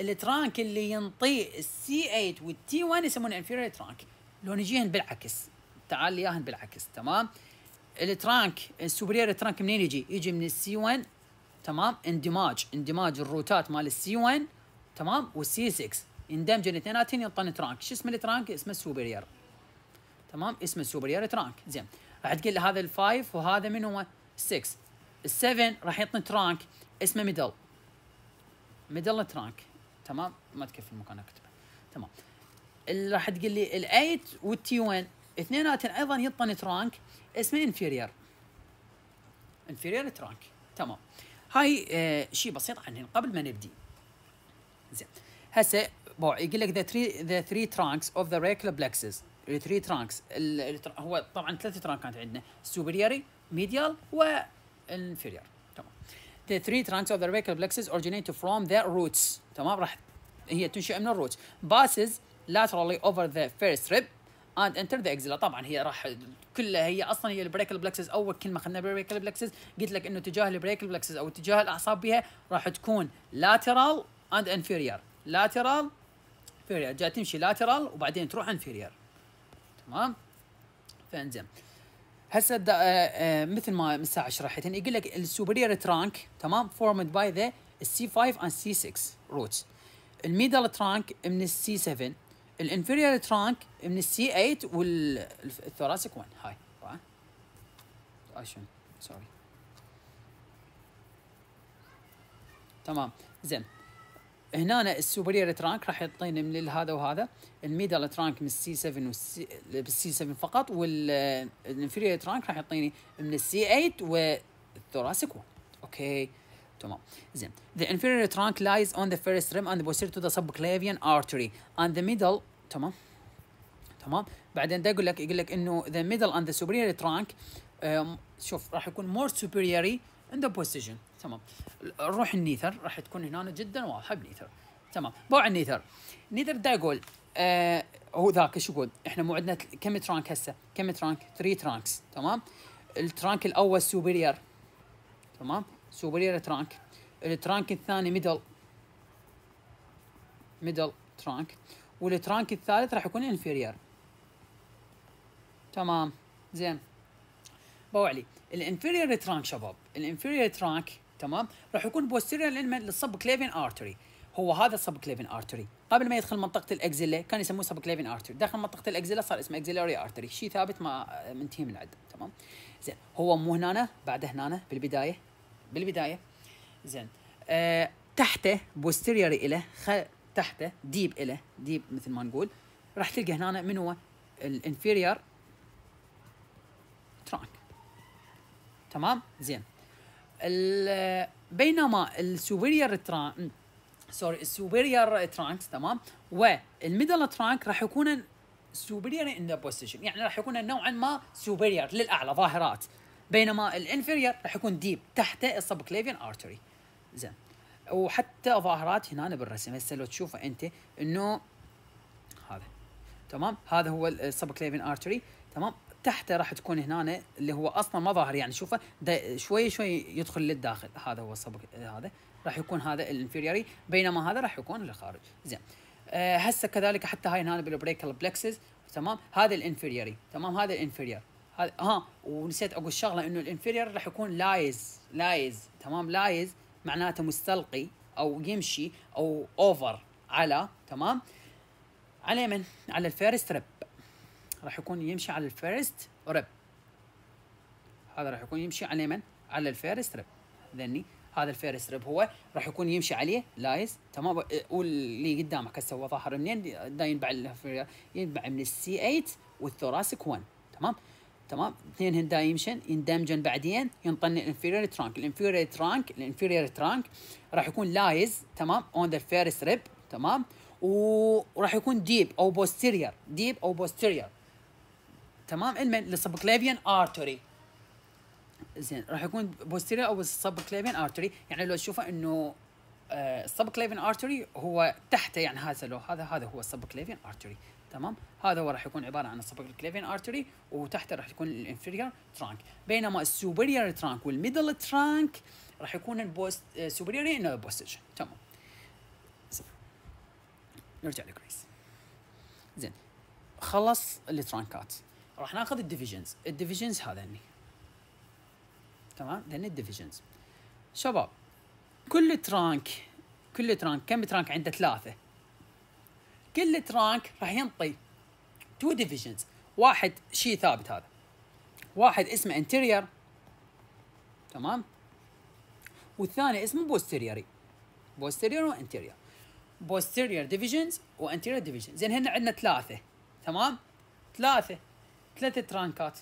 الترانك اللي ينطيه السي 8 والتي 1 يسمونه انفيرير ترانك لو نجيهن بالعكس تعال لي اياهن بالعكس تمام الترانك السوبرير ترانك منين يجي؟ يجي من السي 1 تمام اندماج اندماج الروتات مال السي 1 تمام والسي 6 يندمجن الاثنيناتهم ينطن ترانك شو اسم الترانك؟ اسمه السوبرير تمام اسمه السوبرير ترانك زين راح تقول لي هذا الفايف وهذا من هو؟ 6 السفن راح يعطني ترانك اسمه ميدل ميدل ترانك تمام ما تكفي المكان اكتبه تمام راح تقول لي الايت والتي 1 اثنيناتهم ايضا يطن ترانك اسمه انفيرير انفيرير ترانك تمام هاي آه شيء بسيط عنه قبل ما نبدي زين هسه بوع يقول لك ذا ثري ذا ثري ترانكس اوف ذا ريكلا بلكسز ثري ترانكس هو طبعا ثلاث ترانك كانت عندنا سوبريوري ميديال وانفيرير تمام ذا ثري ترانكس اوف ذا auricular plexus اورجينيت فروم ذا روتس تمام راح هي تنشئ من الروتس باسز laterally over the first rib اند انتر ذا اكزيلا طبعا هي راح كلها هي اصلا هي البريكل بلكسز اول كلمه خلينا بريكل بلكسز قلت لك انه اتجاه البريكل بلكسز او اتجاه الاعصاب بها راح تكون لاترال اند انفيرير لاترال انفيرير جاي تمشي لاترال وبعدين تروح انفيرير تمام فانزين هسه آه، آه، مثل ما من الساعه شرحت يقول لك السوبريور ترانك تمام فورمد باي ذا السي 5 اند سي 6 روتس الميدل ترانك من السي 7 الانفيريال ترانك من السي 8 والثوراسيك 1 هاي سوري تمام زين هنا السوبريال ترانك راح يعطيني من هذا وهذا الميدال ترانك من السي 7 والسي 7 فقط والانفيريال ترانك راح يعطيني من السي 8 والثوراسيك 1 اوكي تمام زين the inferior trunk lies on the first rim and posterior to the subclavian artery and the middle تمام تمام بعدين ده يقول لك يقول لك انه the middle and the superior trunk شوف راح يكون more superior in the position تمام نروح النيثر راح تكون هنا جدا واضحه بنيثر تمام بوع النيثر نيثر ده يقول آه هو ذاك شو يقول احنا مو عندنا كم ترانك هسه كم ترانك 3 ترانكس تمام الترانك الاول سوبريور تمام سوبرير ترانك الترانك الثاني ميدل ميدل ترانك والترانك الثالث راح يكون انفيرير تمام زين بو علي الانفيرير ترانك شباب الانفيرير ترانك تمام راح يكون بوستيرير للسب كليفين ارتري هو هذا السب كليفين ارتري قبل ما يدخل منطقه الاكزيلا كان يسموه سب كليفين ارتري دخل منطقه الاكزيلا صار اسمه اكزيلاري ارتري شيء ثابت ما منتهي من العد تمام زين هو مو هنا بعد هنا بالبدايه بالبدايه زين آه تحته بوستيرير إله خ... تحته ديب إله ديب مثل ما نقول راح تلقى هنا من هو الانفيرير ترانك تمام زين بينما السوبيريور ترانك سوري السوبيريور ترانكس تمام والميدل ترانك راح يكون سوبيريور ان ذا بوزيشن يعني راح يكون نوعا ما سوبيريور للاعلى ظاهرات بينما الانفيرير راح يكون ديب تحت السبكليفيان ارتري زين وحتى ظاهرات هنا بالرسم هسه لو تشوفه انت انه هذا تمام هذا هو السبكليفيان ارتري تمام تحته راح تكون هنا اللي هو اصلا ما ظاهر يعني شوفه شوي شوي يدخل للداخل هذا هو السبك هذا راح يكون هذا الانفيريري بينما هذا راح يكون للخارج زين آه، هسه كذلك حتى هاي هنا بالبريكال بلكسز تمام هذا الانفيريري تمام هذا الانفيرير هذا ها ونسيت اقول شغله انه الانفيرير راح يكون لايز لايز تمام لايز معناته مستلقي او يمشي او اوفر على تمام على من على الفيرست ريب راح يكون يمشي على الفيرست ريب هذا راح يكون يمشي على من على الفيرست ريب ذني هذا الفيرست ريب هو راح يكون يمشي عليه لايز تمام واللي قدامك هسه هو ظاهر منين دا ينبع ينبع من السي 8 والثوراسيك 1 تمام تمام اثنين هن دايمشن يندمجن بعدين ينطن الانفيرير ترانك الانفيرير ترانك الانفيرير ترانك راح يكون لايز تمام اون ذا فيرست ريب تمام وراح يكون ديب او بوستيرير ديب او بوستيرير تمام المن للسبكليفيان ارتري زين راح يكون بوستيرير او السبكليفيان ارتري يعني لو تشوفه انه السبكليفيان آه، ارتري هو تحته يعني هذا لو هذا هذا هو السبكليفيان ارتري تمام هذا هو راح يكون عباره عن السبكل الكليفين ارتري وتحته راح يكون الانفيريور ترانك بينما السوبريور ترانك والميدل ترانك راح يكون البوست سوبريور انه بوستج تمام نرجع لكريس زين خلص الترانكات راح ناخذ الديفيجنز الديفيجنز هذا هني تمام ذن الديفيجنز شباب كل ترانك كل ترانك كم ترانك عنده ثلاثه كل ترانك راح ينطي تو ديفيجنز واحد شيء ثابت هذا واحد اسمه انتيرير تمام والثاني اسمه بوستيريري بوستيرير وانتيرير بوستيرير ديفيجنز وانتيرير ديفيجنز زين هنا عندنا ثلاثه تمام ثلاثه ثلاثه ترانكات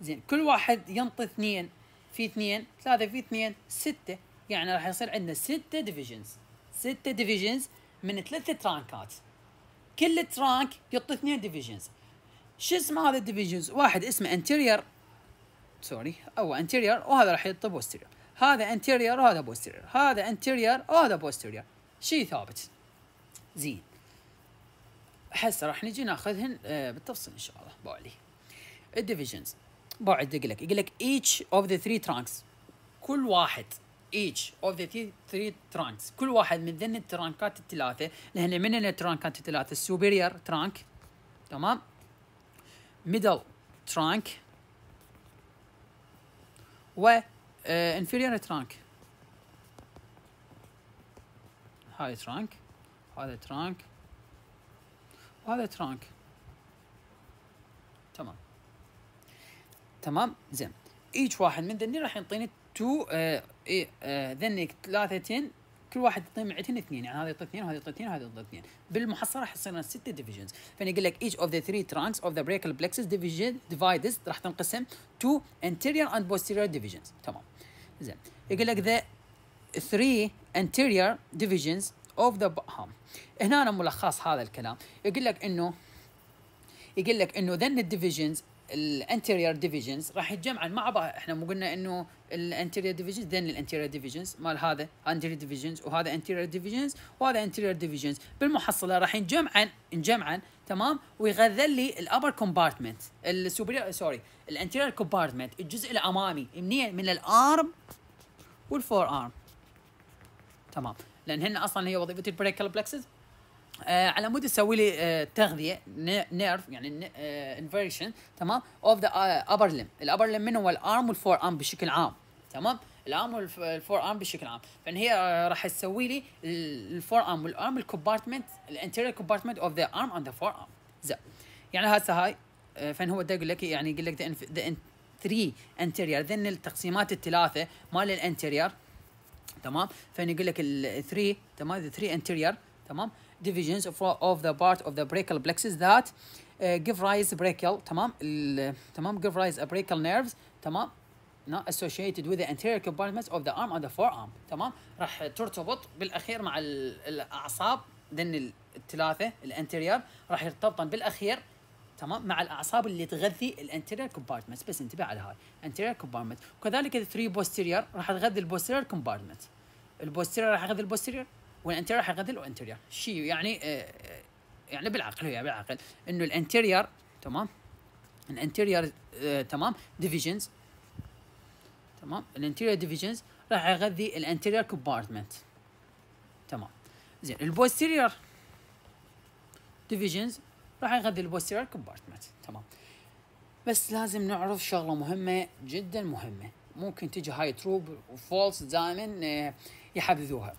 زين كل واحد ينطي اثنين في اثنين ثلاثه في اثنين سته يعني راح يصير عندنا سته ديفيجنز سته ديفيجنز من ثلاثه ترانكات كل ترانك يعطي اثنين ديفيجنز شو اسم هذا الديفيجنز واحد اسمه انتيرير سوري او انتيرير وهذا راح يعطي بوستيرير هذا انتيرير وهذا بوستيرير هذا انتيرير وهذا بوستيرير شيء ثابت زين هسه راح نجي ناخذهن آه، بالتفصيل ان شاء الله بولي الديفيجنز بعد يقول لك يقول لك each of the three trunks كل واحد each of the three trunks كل واحد من ذن الترانكات الثلاثة لهنا من الترانكات الثلاثة superior trunk تمام middle trunk و آه، inferior trunk هاي ترانك هذا ترانك وهذا ترانك تمام تمام زين each واحد من ذني راح يعطيني uh, إيه، آه، ذنك ثلاثتين كل واحد يعطي معتين اثنين يعني هذا يعطي اثنين وهذا يعطي اثنين وهذا يعطي اثنين بالمحصله راح يصير لنا ست ديفيجنز فاني اقول لك ايتش اوف ذا ثري ترانكس اوف ذا بريكل بلكسس ديفيجن ديفايدز راح تنقسم تو انتيريور اند بوستيريور ديفيجنز تمام زين يقول لك ذا ثري انتيريور ديفيجنز اوف ذا هم هنا أنا ملخص هذا الكلام يقول لك انه يقول لك انه ذن الديفيجنز الانتيريور ديفيجنز راح يتجمعن مع بعض احنا مو قلنا انه الانتيريور ديفيجنز ذن الانتيريور ديفيجنز مال هذا انتيريور ديفيجنز وهذا انتيريور ديفيجنز وهذا انتيريور ديفيجنز بالمحصله راح ينجمعن ينجمعن تمام ويغذل لي الابر كومبارتمنت السوبريور سوري الانتيريور كومبارتمنت الجزء الامامي منين من الارم والفور ارم تمام لان هن اصلا هي وظيفه البريكال بلكسز آه، على مود تسوي لي آه، تغذيه نيرف يعني انفيرشن آه، تمام اوف ذا ابر لم الابر لم من هو الارم والفور ارم بشكل عام تمام الارم والفور ارم بشكل عام فان هي راح تسوي لي الفور ارم والارم الكومبارتمنت الانتيريور كومبارتمنت اوف ذا ارم اند ذا فور ارم زين يعني هسه هاي فان هو يقول لك يعني يقول لك ذا 3 انتيريور ذن التقسيمات الثلاثه مال الانتيريور تمام فان يقول لك ال 3 تمام ذا 3 انتيريور تمام divisions of the part of the brachial plexus that uh, give rise brachial تمام تمام give rise a brachial nerves تمام not associated with the anterior compartments of the arm and the forearm تمام راح ترتبط بالاخير مع الاعصاب ذن الثلاثه الانتيريور راح يرتبطن بالاخير تمام مع الاعصاب اللي تغذي anterior كومبارتمنت بس انتبه على هاي انتيرير كومبارتمنت وكذلك الثري posterior راح تغذي البوستيرير كومبارتمنت البوستيرير راح يغذي البوستيرير والانتيريور حيغذي الانتيريور شيء يعني آه، آه، يعني بالعقل هي بالعقل انه الانتيريور تمام الانتيريور آه، تمام ديفيجنز تمام الانتيريور ديفيجنز راح يغذي الانتيريور كومبارتمنت تمام زين البوستيريور ديفيجنز راح يغذي البوستيريور كومبارتمنت تمام بس لازم نعرف شغله مهمه جدا مهمه ممكن تجي هاي تروب وفولس دائما يحبذوها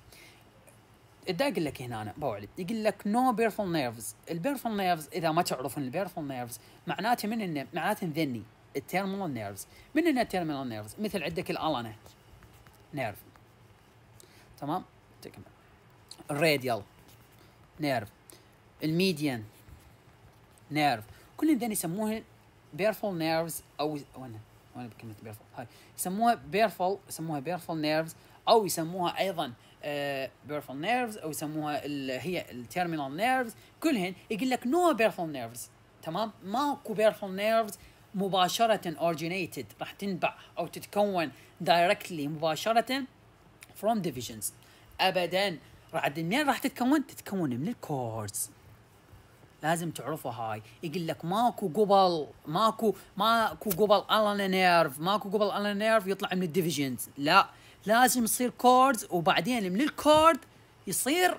دا يقول لك هنا أنا بوعلي يقول لك نو بيرفل نيرفز البيرفل نيرفز اذا ما تعرفون البيرفل نيرفز معناته من انه معناته ذني التيرمينال نيرفز من انه التيرمينال نيرفز مثل عندك الالانه نيرف تمام تكمل الراديال نيرف الميديان نيرف كل ذني يسموه بيرفل نيرفز او وين وين بكلمه بيرفل هاي يسموها بيرفل يسموها بيرفل نيرفز او يسموها ايضا بيرفل آه، نيرفز او يسموها هي التيرمينال نيرفز كلهن يقول لك نو بيرفل نيرفز تمام ماكو بيرفل نيرفز مباشرة originated راح تنبع أو تتكون دايركتلي مباشرة from divisions أبدا راح منين راح تتكون؟ تتكون من الكوردز لازم تعرفوا هاي يقول لك ماكو قبل ماكو ماكو قبل الان نيرف ماكو قبل الان نيرف يطلع من الديفيجنز لا لازم يصير كوردز وبعدين من الكورد يصير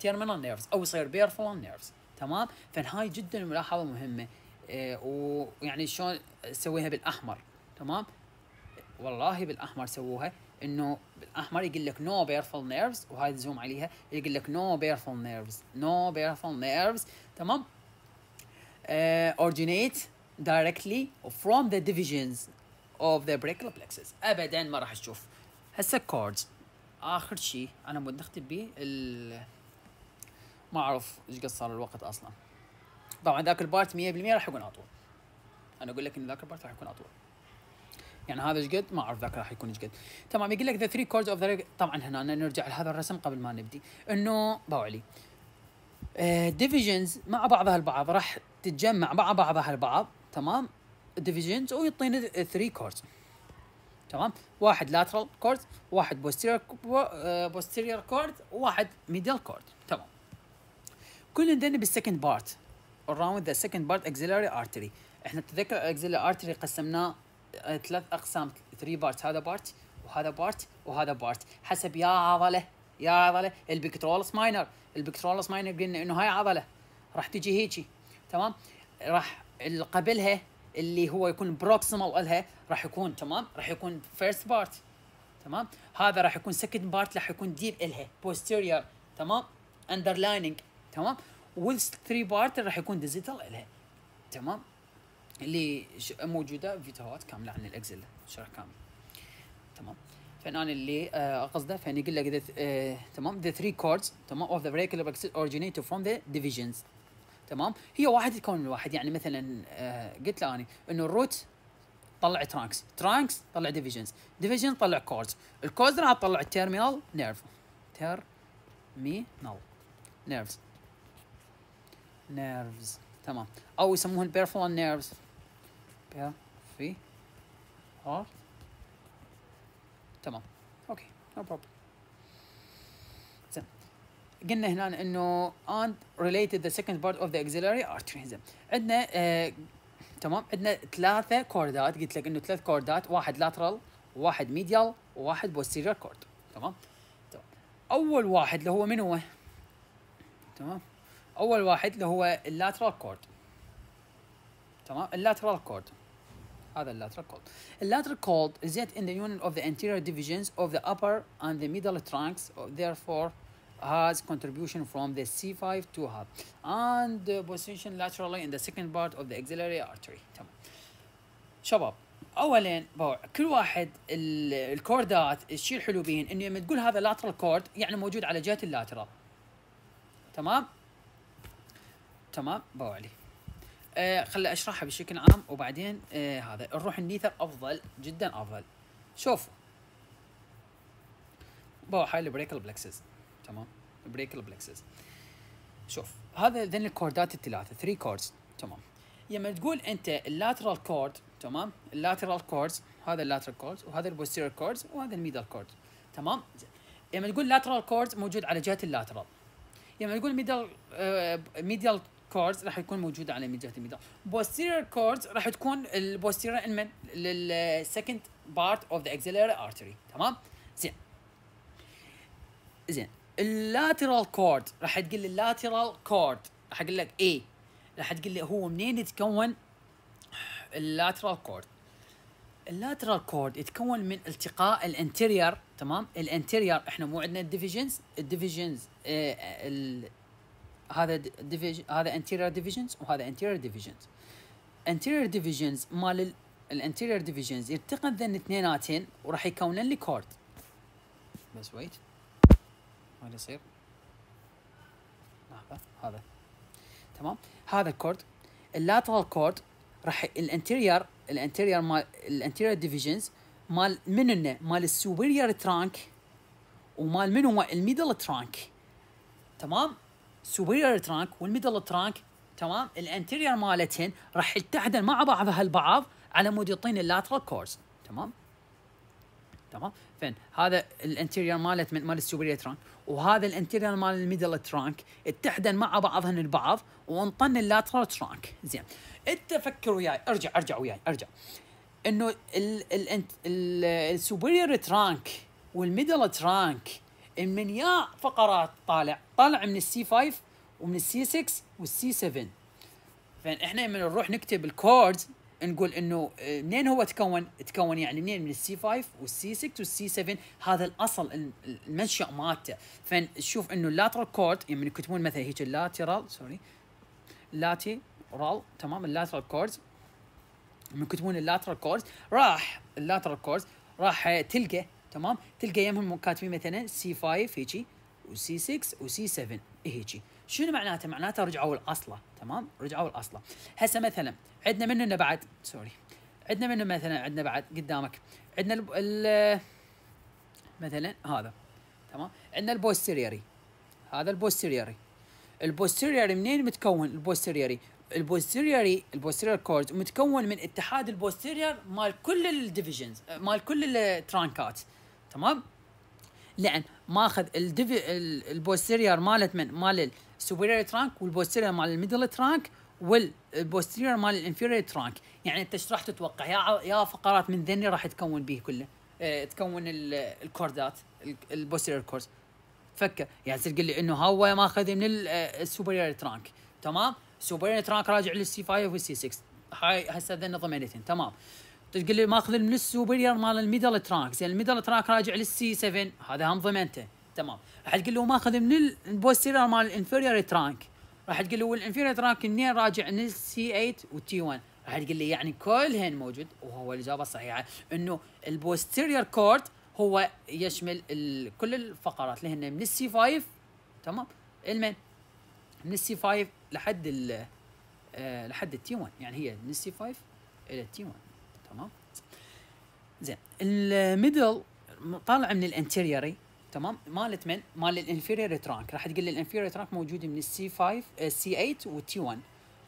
تيرمينال نيرفز او يصير بيرفلون نيرفز تمام فهاي جدا ملاحظه مهمه إيه، ويعني شلون اسويها بالاحمر تمام والله بالاحمر سووها انه بالاحمر يقول لك نو بيرفول نيرفز وهاي زوم عليها يقول لك نو بيرفول نيرفز نو بيرفول نيرفز تمام اورجينيت uh, directly from the divisions of the brachial plexus ابدا ما راح تشوف هسه كوردز اخر شيء انا بدي اختم به ما اعرف ايش قد صار الوقت اصلا طبعا ذاك البارت 100% راح يكون اطول انا اقول لك ان ذاك البارت راح يكون اطول يعني هذا ايش قد ما اعرف ذاك راح يكون ايش قد تمام يقول لك ذا ثري كوردز اوف ذا طبعا هنا نرجع لهذا الرسم قبل ما نبدي انه باوعلي ديفيجنز آه، مع بعضها البعض راح تتجمع مع بعضها البعض تمام ديفيجنز ويعطينا ثري كوردز تمام واحد لاترال كورد واحد posterior بوستيريور كورد وواحد ميدل كورد تمام كل دنا بالسكند بارت around the second part axillary artery احنا تذكر axillary artery قسمناه آه، ثلاث اقسام 3 بارت هذا بارت وهذا بارت وهذا بارت حسب يا عضله يا عضله البكترولس ماينر البكترولس ماينر قلنا انه هاي عضله راح تجي هيجي تمام راح قبلها اللي هو يكون بروكسيمال الها راح يكون تمام راح يكون فيرست بارت تمام هذا راح يكون سكند بارت راح يكون ديب الها بوستيريور تمام اندرلايننج تمام والثري بارت راح يكون ديجيتال الها تمام اللي موجوده فيتوات كامله عن الاكزل شرح كامل تمام فانا اللي آه، قصده فاني يقول لك آه، تمام the three chords تمام of the regular originated from the divisions تمام هي واحد تكون من واحد يعني مثلا آه قلت له اني انه الروت طلع ترانكس ترانكس طلع ديفيجنز ديفيجن طلع كوردز الكوردز راح تطلع التيرمينال نيرف تيرمينال نيرفز نيرفز تمام او يسموها بيرفول نيرفز بيرفي تمام اوكي نو بروبلم قلنا هنا انه and related the second part of the axillary arteries عندنا آه، تمام عندنا ثلاثه كوردات قلت لك انه ثلاث كوردات واحد lateral واحد ميديال وواحد posterior كورد تمام طيب. اول واحد اللي هو من هو تمام اول واحد اللي هو lateral كورد تمام lateral كورد هذا اللاترال كولد اللاترال كولد is yet in the union of the anterior divisions of the upper and the middle trunks therefore has contribution from the C5 to hub and position laterally in the second part of the axillary artery تمام شباب اولا كل واحد الكوردات الشيء الحلو بين انه لما تقول هذا لاترال كورد يعني موجود على جهه اللاترال تمام تمام باو علي آه خل اشرحها بشكل عام وبعدين آه هذا نروح النيثر افضل جدا افضل شوفوا باو هاي البريكل بلكسز تمام بريك بلكسس شوف هذا ذن الكوردات الثلاثه 3 كوردز تمام لما تقول انت اللاترال كورد تمام اللاترال كوردز هذا اللاترال كورد وهذا البوستيريور كورد وهذا الميدل كورد تمام لما تقول لاترال كورد موجود على جهه اللاترال لما تقول ميدل ميدل كورد راح يكون موجود على جهه الميدل بوستيريور كورد راح تكون البوستيريور المن للسكند بارت اوف ذا اكسلري ارتري تمام زين زين اللاترال كورد راح تقول لي اللاترال كورد راح اقول لك اي راح تقول لي هو منين يتكون اللاترال كورد اللاترال كورد يتكون من التقاء الانتيرير تمام الانتيرير احنا مو عندنا الديفيجنز آه، آه، الديفيجنز هذا ديفيجن هذا انتيرير ديفيجنز وهذا انتيرير ديفيجنز انتيرير ديفيجنز مال الانتيرير ديفيجنز يرتقن ذن اثنيناتين وراح يكونن لي كورد بس ويت وين يصير لحظة هذا تمام هذا الكورد اللاترال كورد راح الانتيرير الانتيرير مال الانتيرير ديفيجنز مال منو مال السوبيريور ترانك ومال منو الميدل ترانك تمام سوبيريور ترانك والميدل ترانك تمام الانتيرير مالتهن راح يتحدن مع بعضها البعض على مود يعطيني اللاترال كورز تمام تمام فين هذا الانتيرير مالت مال السوبريا ترانك وهذا الانتيرير مال الميدل ترانك اتحدن مع بعضهن البعض وانطن اللاترال ترانك زين انت فكر وياي ارجع ارجع وياي ارجع انه السوبريور ترانك والميدل ترانك من يا فقرات طالع طالع من السي 5 ومن السي 6 والسي 7 فاحنا لما نروح نكتب الكوردز نقول انه منين آه، هو تكون؟ تكون يعني منين من السي 5 والسي 6 والسي 7 هذا الاصل المنشا مالته فنشوف انه اللاترال كورد يعني يكتبون مثلا هيك اللاترال سوري لاترال تمام اللاترال كورد من يكتبون اللاترال كورد راح اللاترال كورد راح تلقى تمام تلقى يمهم كاتبين مثلا سي 5 هيجي وسي 6 وسي 7 هيجي شنو معناته؟ معناته رجعوا لاصله تمام؟ رجعوا لاصله. هسه مثلا عندنا مننا بعد سوري عندنا منه مثلا عندنا بعد قدامك عندنا ال, مثلا هذا تمام؟ عندنا البوستيريري هذا البوستيريري البوستيريري منين متكون البوستيريري؟ البوستيريري البوستيرير كورد متكون من اتحاد البوستيرير مال كل الديفيجنز مال كل الترانكات تمام؟ لان ماخذ البوستيرير مالت من مال السوبريور ترانك والبوستيرير مال الميدل ترانك والبوستيرير مال الانفيريور ترانك يعني انت ايش راح تتوقع يا يا فقرات من ذني راح تكون به كله اه تكون الكوردات البوستيرير كورس فكر يعني تقول لي انه هو ماخذ من السوبريور ترانك اه، تمام سوبريور ترانك راجع للسي 5 والسي 6 هاي هسه ذن ضمنتين تمام تقول لي ماخذ من السوبريور مال الميدل تراك زين يعني الميدل تراك راجع للسي 7 هذا هم ضمنته تمام راح تقول له ماخذ من البوستيريور مال الانفيريور ترانك راح تقول له والانفيريور ترانك منين راجع من السي 8 والتي 1 راح تقول لي يعني كلهن موجود وهو الاجابه الصحيحه انه البوستيريور كورد هو يشمل كل الفقرات اللي هن من السي 5 تمام المن من السي 5 لحد ال آه، لحد التي 1 يعني هي من السي 5 الى التي 1 الميدل طالع من الانتيريوري تمام مالت من مال الانفيريور ترانك راح تقول لي الانفيريور ترانك موجوده من السي 5 سي 8 والتي 1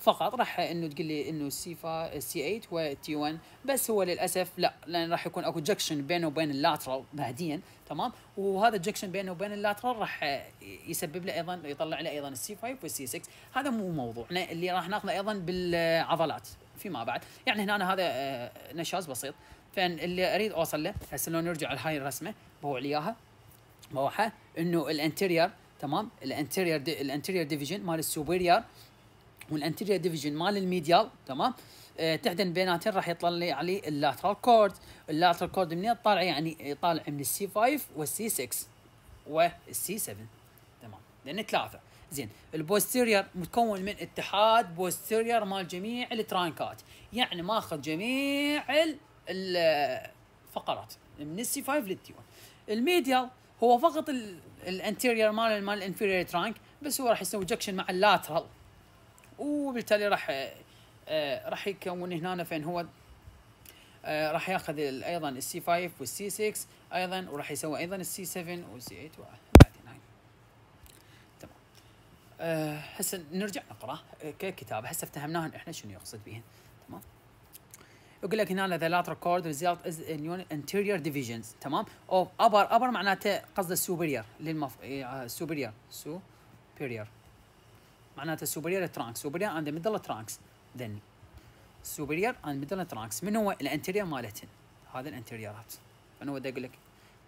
فقط راح انه تقول لي انه السي سي 8 والتي 1 بس هو للاسف لا لان راح يكون اكو جكشن بينه وبين اللاترال بعديا تمام وهذا الجكشن بينه وبين اللاترال راح يسبب له ايضا يطلع له ايضا السي 5 والسي 6 هذا مو موضوعنا اللي راح ناخذه ايضا بالعضلات فيما بعد يعني هنا أنا هذا آه، نشاز بسيط فاللي اريد اوصل له هسه لو نرجع لهاي الرسمه بوع لي اياها بوعها انه الانتيرير تمام الانتيرير الانتيرير ديفيجن مال السوبيرير والانتيرير ديفيجن مال الميديال تمام أه تعدن بيناتين راح يطلع لي عليه اللاترال كورد اللاترال كورد منين طالع يعني طالع من السي 5 والسي 6 والسي 7 تمام لان ثلاثه زين البوستيرير متكون من اتحاد بوستيرير مال جميع الترانكات يعني ماخذ جميع الفقرات من السي 5 للتي 1 الميديال هو فقط الانتيرير مال مال الانفيرير ترانك بس هو راح يسوي جكشن مع اللاترال وبالتالي راح آه، راح يكون هنا فين هو آه، راح ياخذ ايضا السي 5 والسي 6 ايضا وراح يسوي ايضا السي 7 والسي 8 آه، هسه نرجع نقرا آه، ككتاب هسه افتهمناهن احنا شنو يقصد بهن تمام يقول لك هنا ذا لات ريكورد ريزلت از انتيريور ديفيجنز تمام او ابر ابر معناته قصد سوبريور للمف سو إيه، بيرير آه، معناته سوبريور ترانكس سوبريور اند ميدل ترانكس ذن سوبريور اند ميدل ترانكس من هو الانتيريور مالتهن هذا الانتيريورات انا ودي اقول لك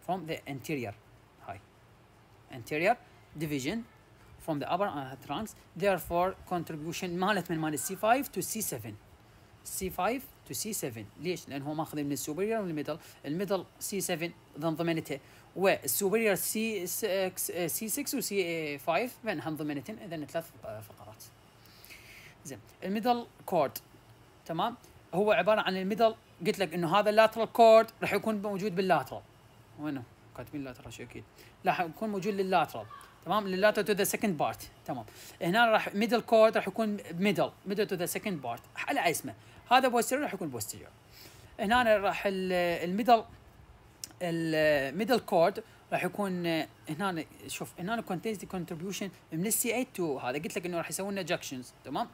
فروم ذا انتيريور هاي انتيريور ديفيجن from the upper uh, trunks therefore contribution مالت من مال C5 to C7 C5 to C7 ليش؟ لأن هو ماخذ من السوبريور والميدل الميدل C7 ضمنته والسوبريور c 6 uh, c 6 c 5 من هم ضمنتين اذا ثلاث آه، فقرات. زين الميدل كورد تمام هو عباره عن الميدل قلت لك انه هذا اللاترال كورد راح يكون موجود باللاترال وينه؟ كاتبين لاترال شيء اكيد راح يكون موجود لللاترال تمام اللاتر تو ذا سكند بارت تمام هنا راح ميدل كورد راح يكون ميدل ميدل تو ذا سكند بارت على اسمه هذا بوستيريور راح يكون بوستيريور هنا راح الميدل الميدل كورد راح يكون هنا شوف هنا كونتينز دي كونتريبيوشن من السي 8 تو هذا قلت لك انه راح يسوون لنا جاكشنز تمام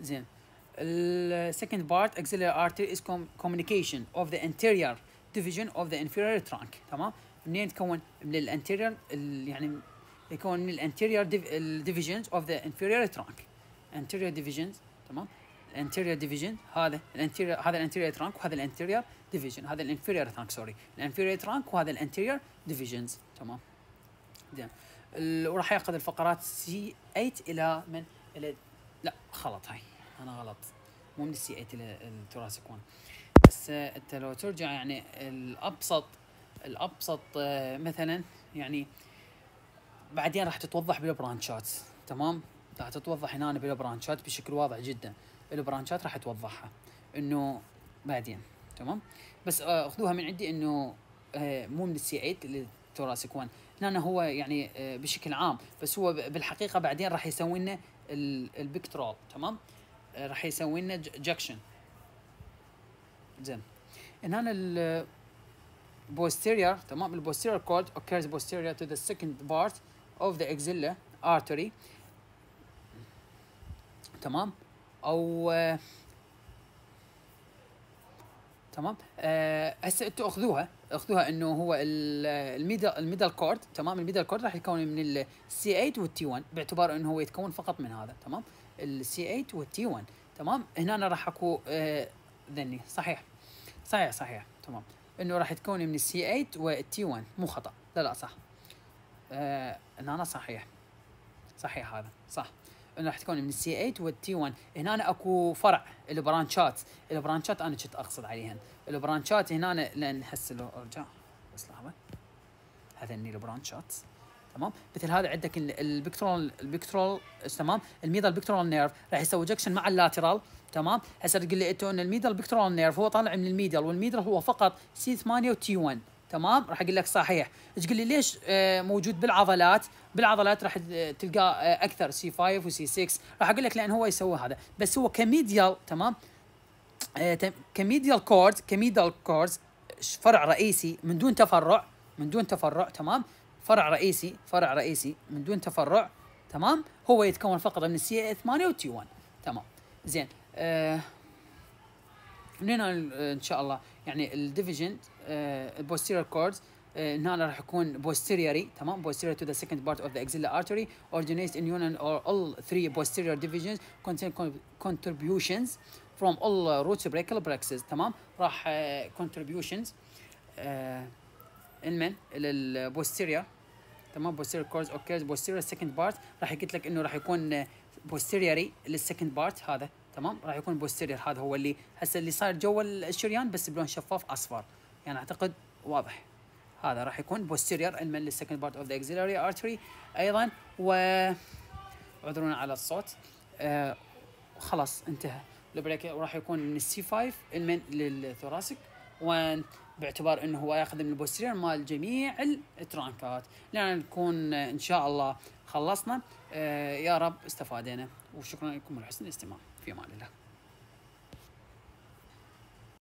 زين السكند بارت اكسيلري ارتري از كوميونيكيشن اوف ذا انتيرير ديفيجن اوف ذا انفيرير ترانك تمام منين يتكون؟ من الانتيريور يعني يكون من الانتيريور ديفيجنز اوف ذا انفيريور ترانك انتيريور ديفيجنز تمام الانتيريور ديفيجن هذا الانتيريور هذا الانتيريور ترانك وهذا الانتيريور ديفيجن هذا الانفيريور ترانك سوري الانفيريور ترانك وهذا الانتيريور ديفيجنز تمام زين وراح ياخذ الفقرات سي 8 الى من الى لا خلط هاي انا غلط مو من السي 8 الى التوراسيك 1 بس انت آه، لو ترجع يعني الابسط الابسط آه، مثلا يعني بعدين راح تتوضح بالبرانشات تمام راح تتوضح هنا بالبرانشات بشكل واضح جدا البرانشات راح توضحها انه بعدين تمام بس آه، اخذوها من عندي انه آه، مو من السي 8 للتوراسيك 1 هنا هو يعني بشكل عام بس هو بالحقيقه بعدين راح يسوي لنا البكترول تمام راح يسوي لنا جكشن زين هنا posterior تمام ال posterior cord occurs posterior to the second part of the axilla artery تمام او تمام آه، هسه انتم اخذوها اخذوها انه هو الميدل الميدل كورد تمام الميدل كورد راح يتكون من السي 8 والتي 1 باعتبار انه هو يتكون فقط من هذا تمام السي 8 والتي 1 تمام هنا راح اكو آه، ذني صحيح صحيح صحيح تمام انه راح تكون من السي 8 والتي 1 مو خطا لا لا صح آه هنا صحيح صحيح هذا صح انه راح تكون من السي 8 والتي 1 هنا اكو فرع البرانشات البرانشات انا كنت اقصد عليهن البرانشات هنا لان هسه لو ارجع بس لحظه هذا البرانشات تمام مثل هذا عندك البكترول البكترول تمام الميدال بكترول نيرف راح يسوي جكشن مع اللاترال تمام هسه تقول لي انتو إيه ان الميدل بكترون نيرف هو طالع من الميدل والميدل هو فقط سي 8 وتي 1 تمام راح اقول لك صحيح تقول لي ليش آه، موجود بالعضلات بالعضلات راح تلقى آه، اكثر سي 5 وسي 6 راح اقول لك لان هو يسوي هذا بس هو كميديال تمام آه، كميديال كورد كميديال كورد فرع رئيسي من دون تفرع من دون تفرع تمام فرع رئيسي فرع رئيسي من دون تفرع تمام هو يتكون فقط من سي 8 وتي 1 تمام زين آه من هنا ان شاء الله يعني الديفيجن البوستيريور كوردز هنا راح يكون posteriorly تمام posterior to the second part of the axillary artery originates in union or all three posterior divisions contain contributions from all root brachial plexus تمام راح contributions in من للposterior تمام posterior cords occurs posterior second part راح قلت لك انه راح يكون posteriorly للsecond part هذا تمام راح يكون بوستيرير هذا هو اللي هسه اللي صاير جوا الشريان بس بلون شفاف اصفر يعني اعتقد واضح هذا راح يكون بوستيرير المن للسكند بارت اوف ذا اكزيلاري ارتري ايضا و عذرونا على الصوت آه خلاص انتهى البريك وراح يكون من السي 5 للثوراسك و باعتبار انه هو ياخذ من البوستيرير مال جميع الترانكات لان نكون ان شاء الله خلصنا آه يا رب استفادينا وشكرا لكم لحسن الاستماع في امان الله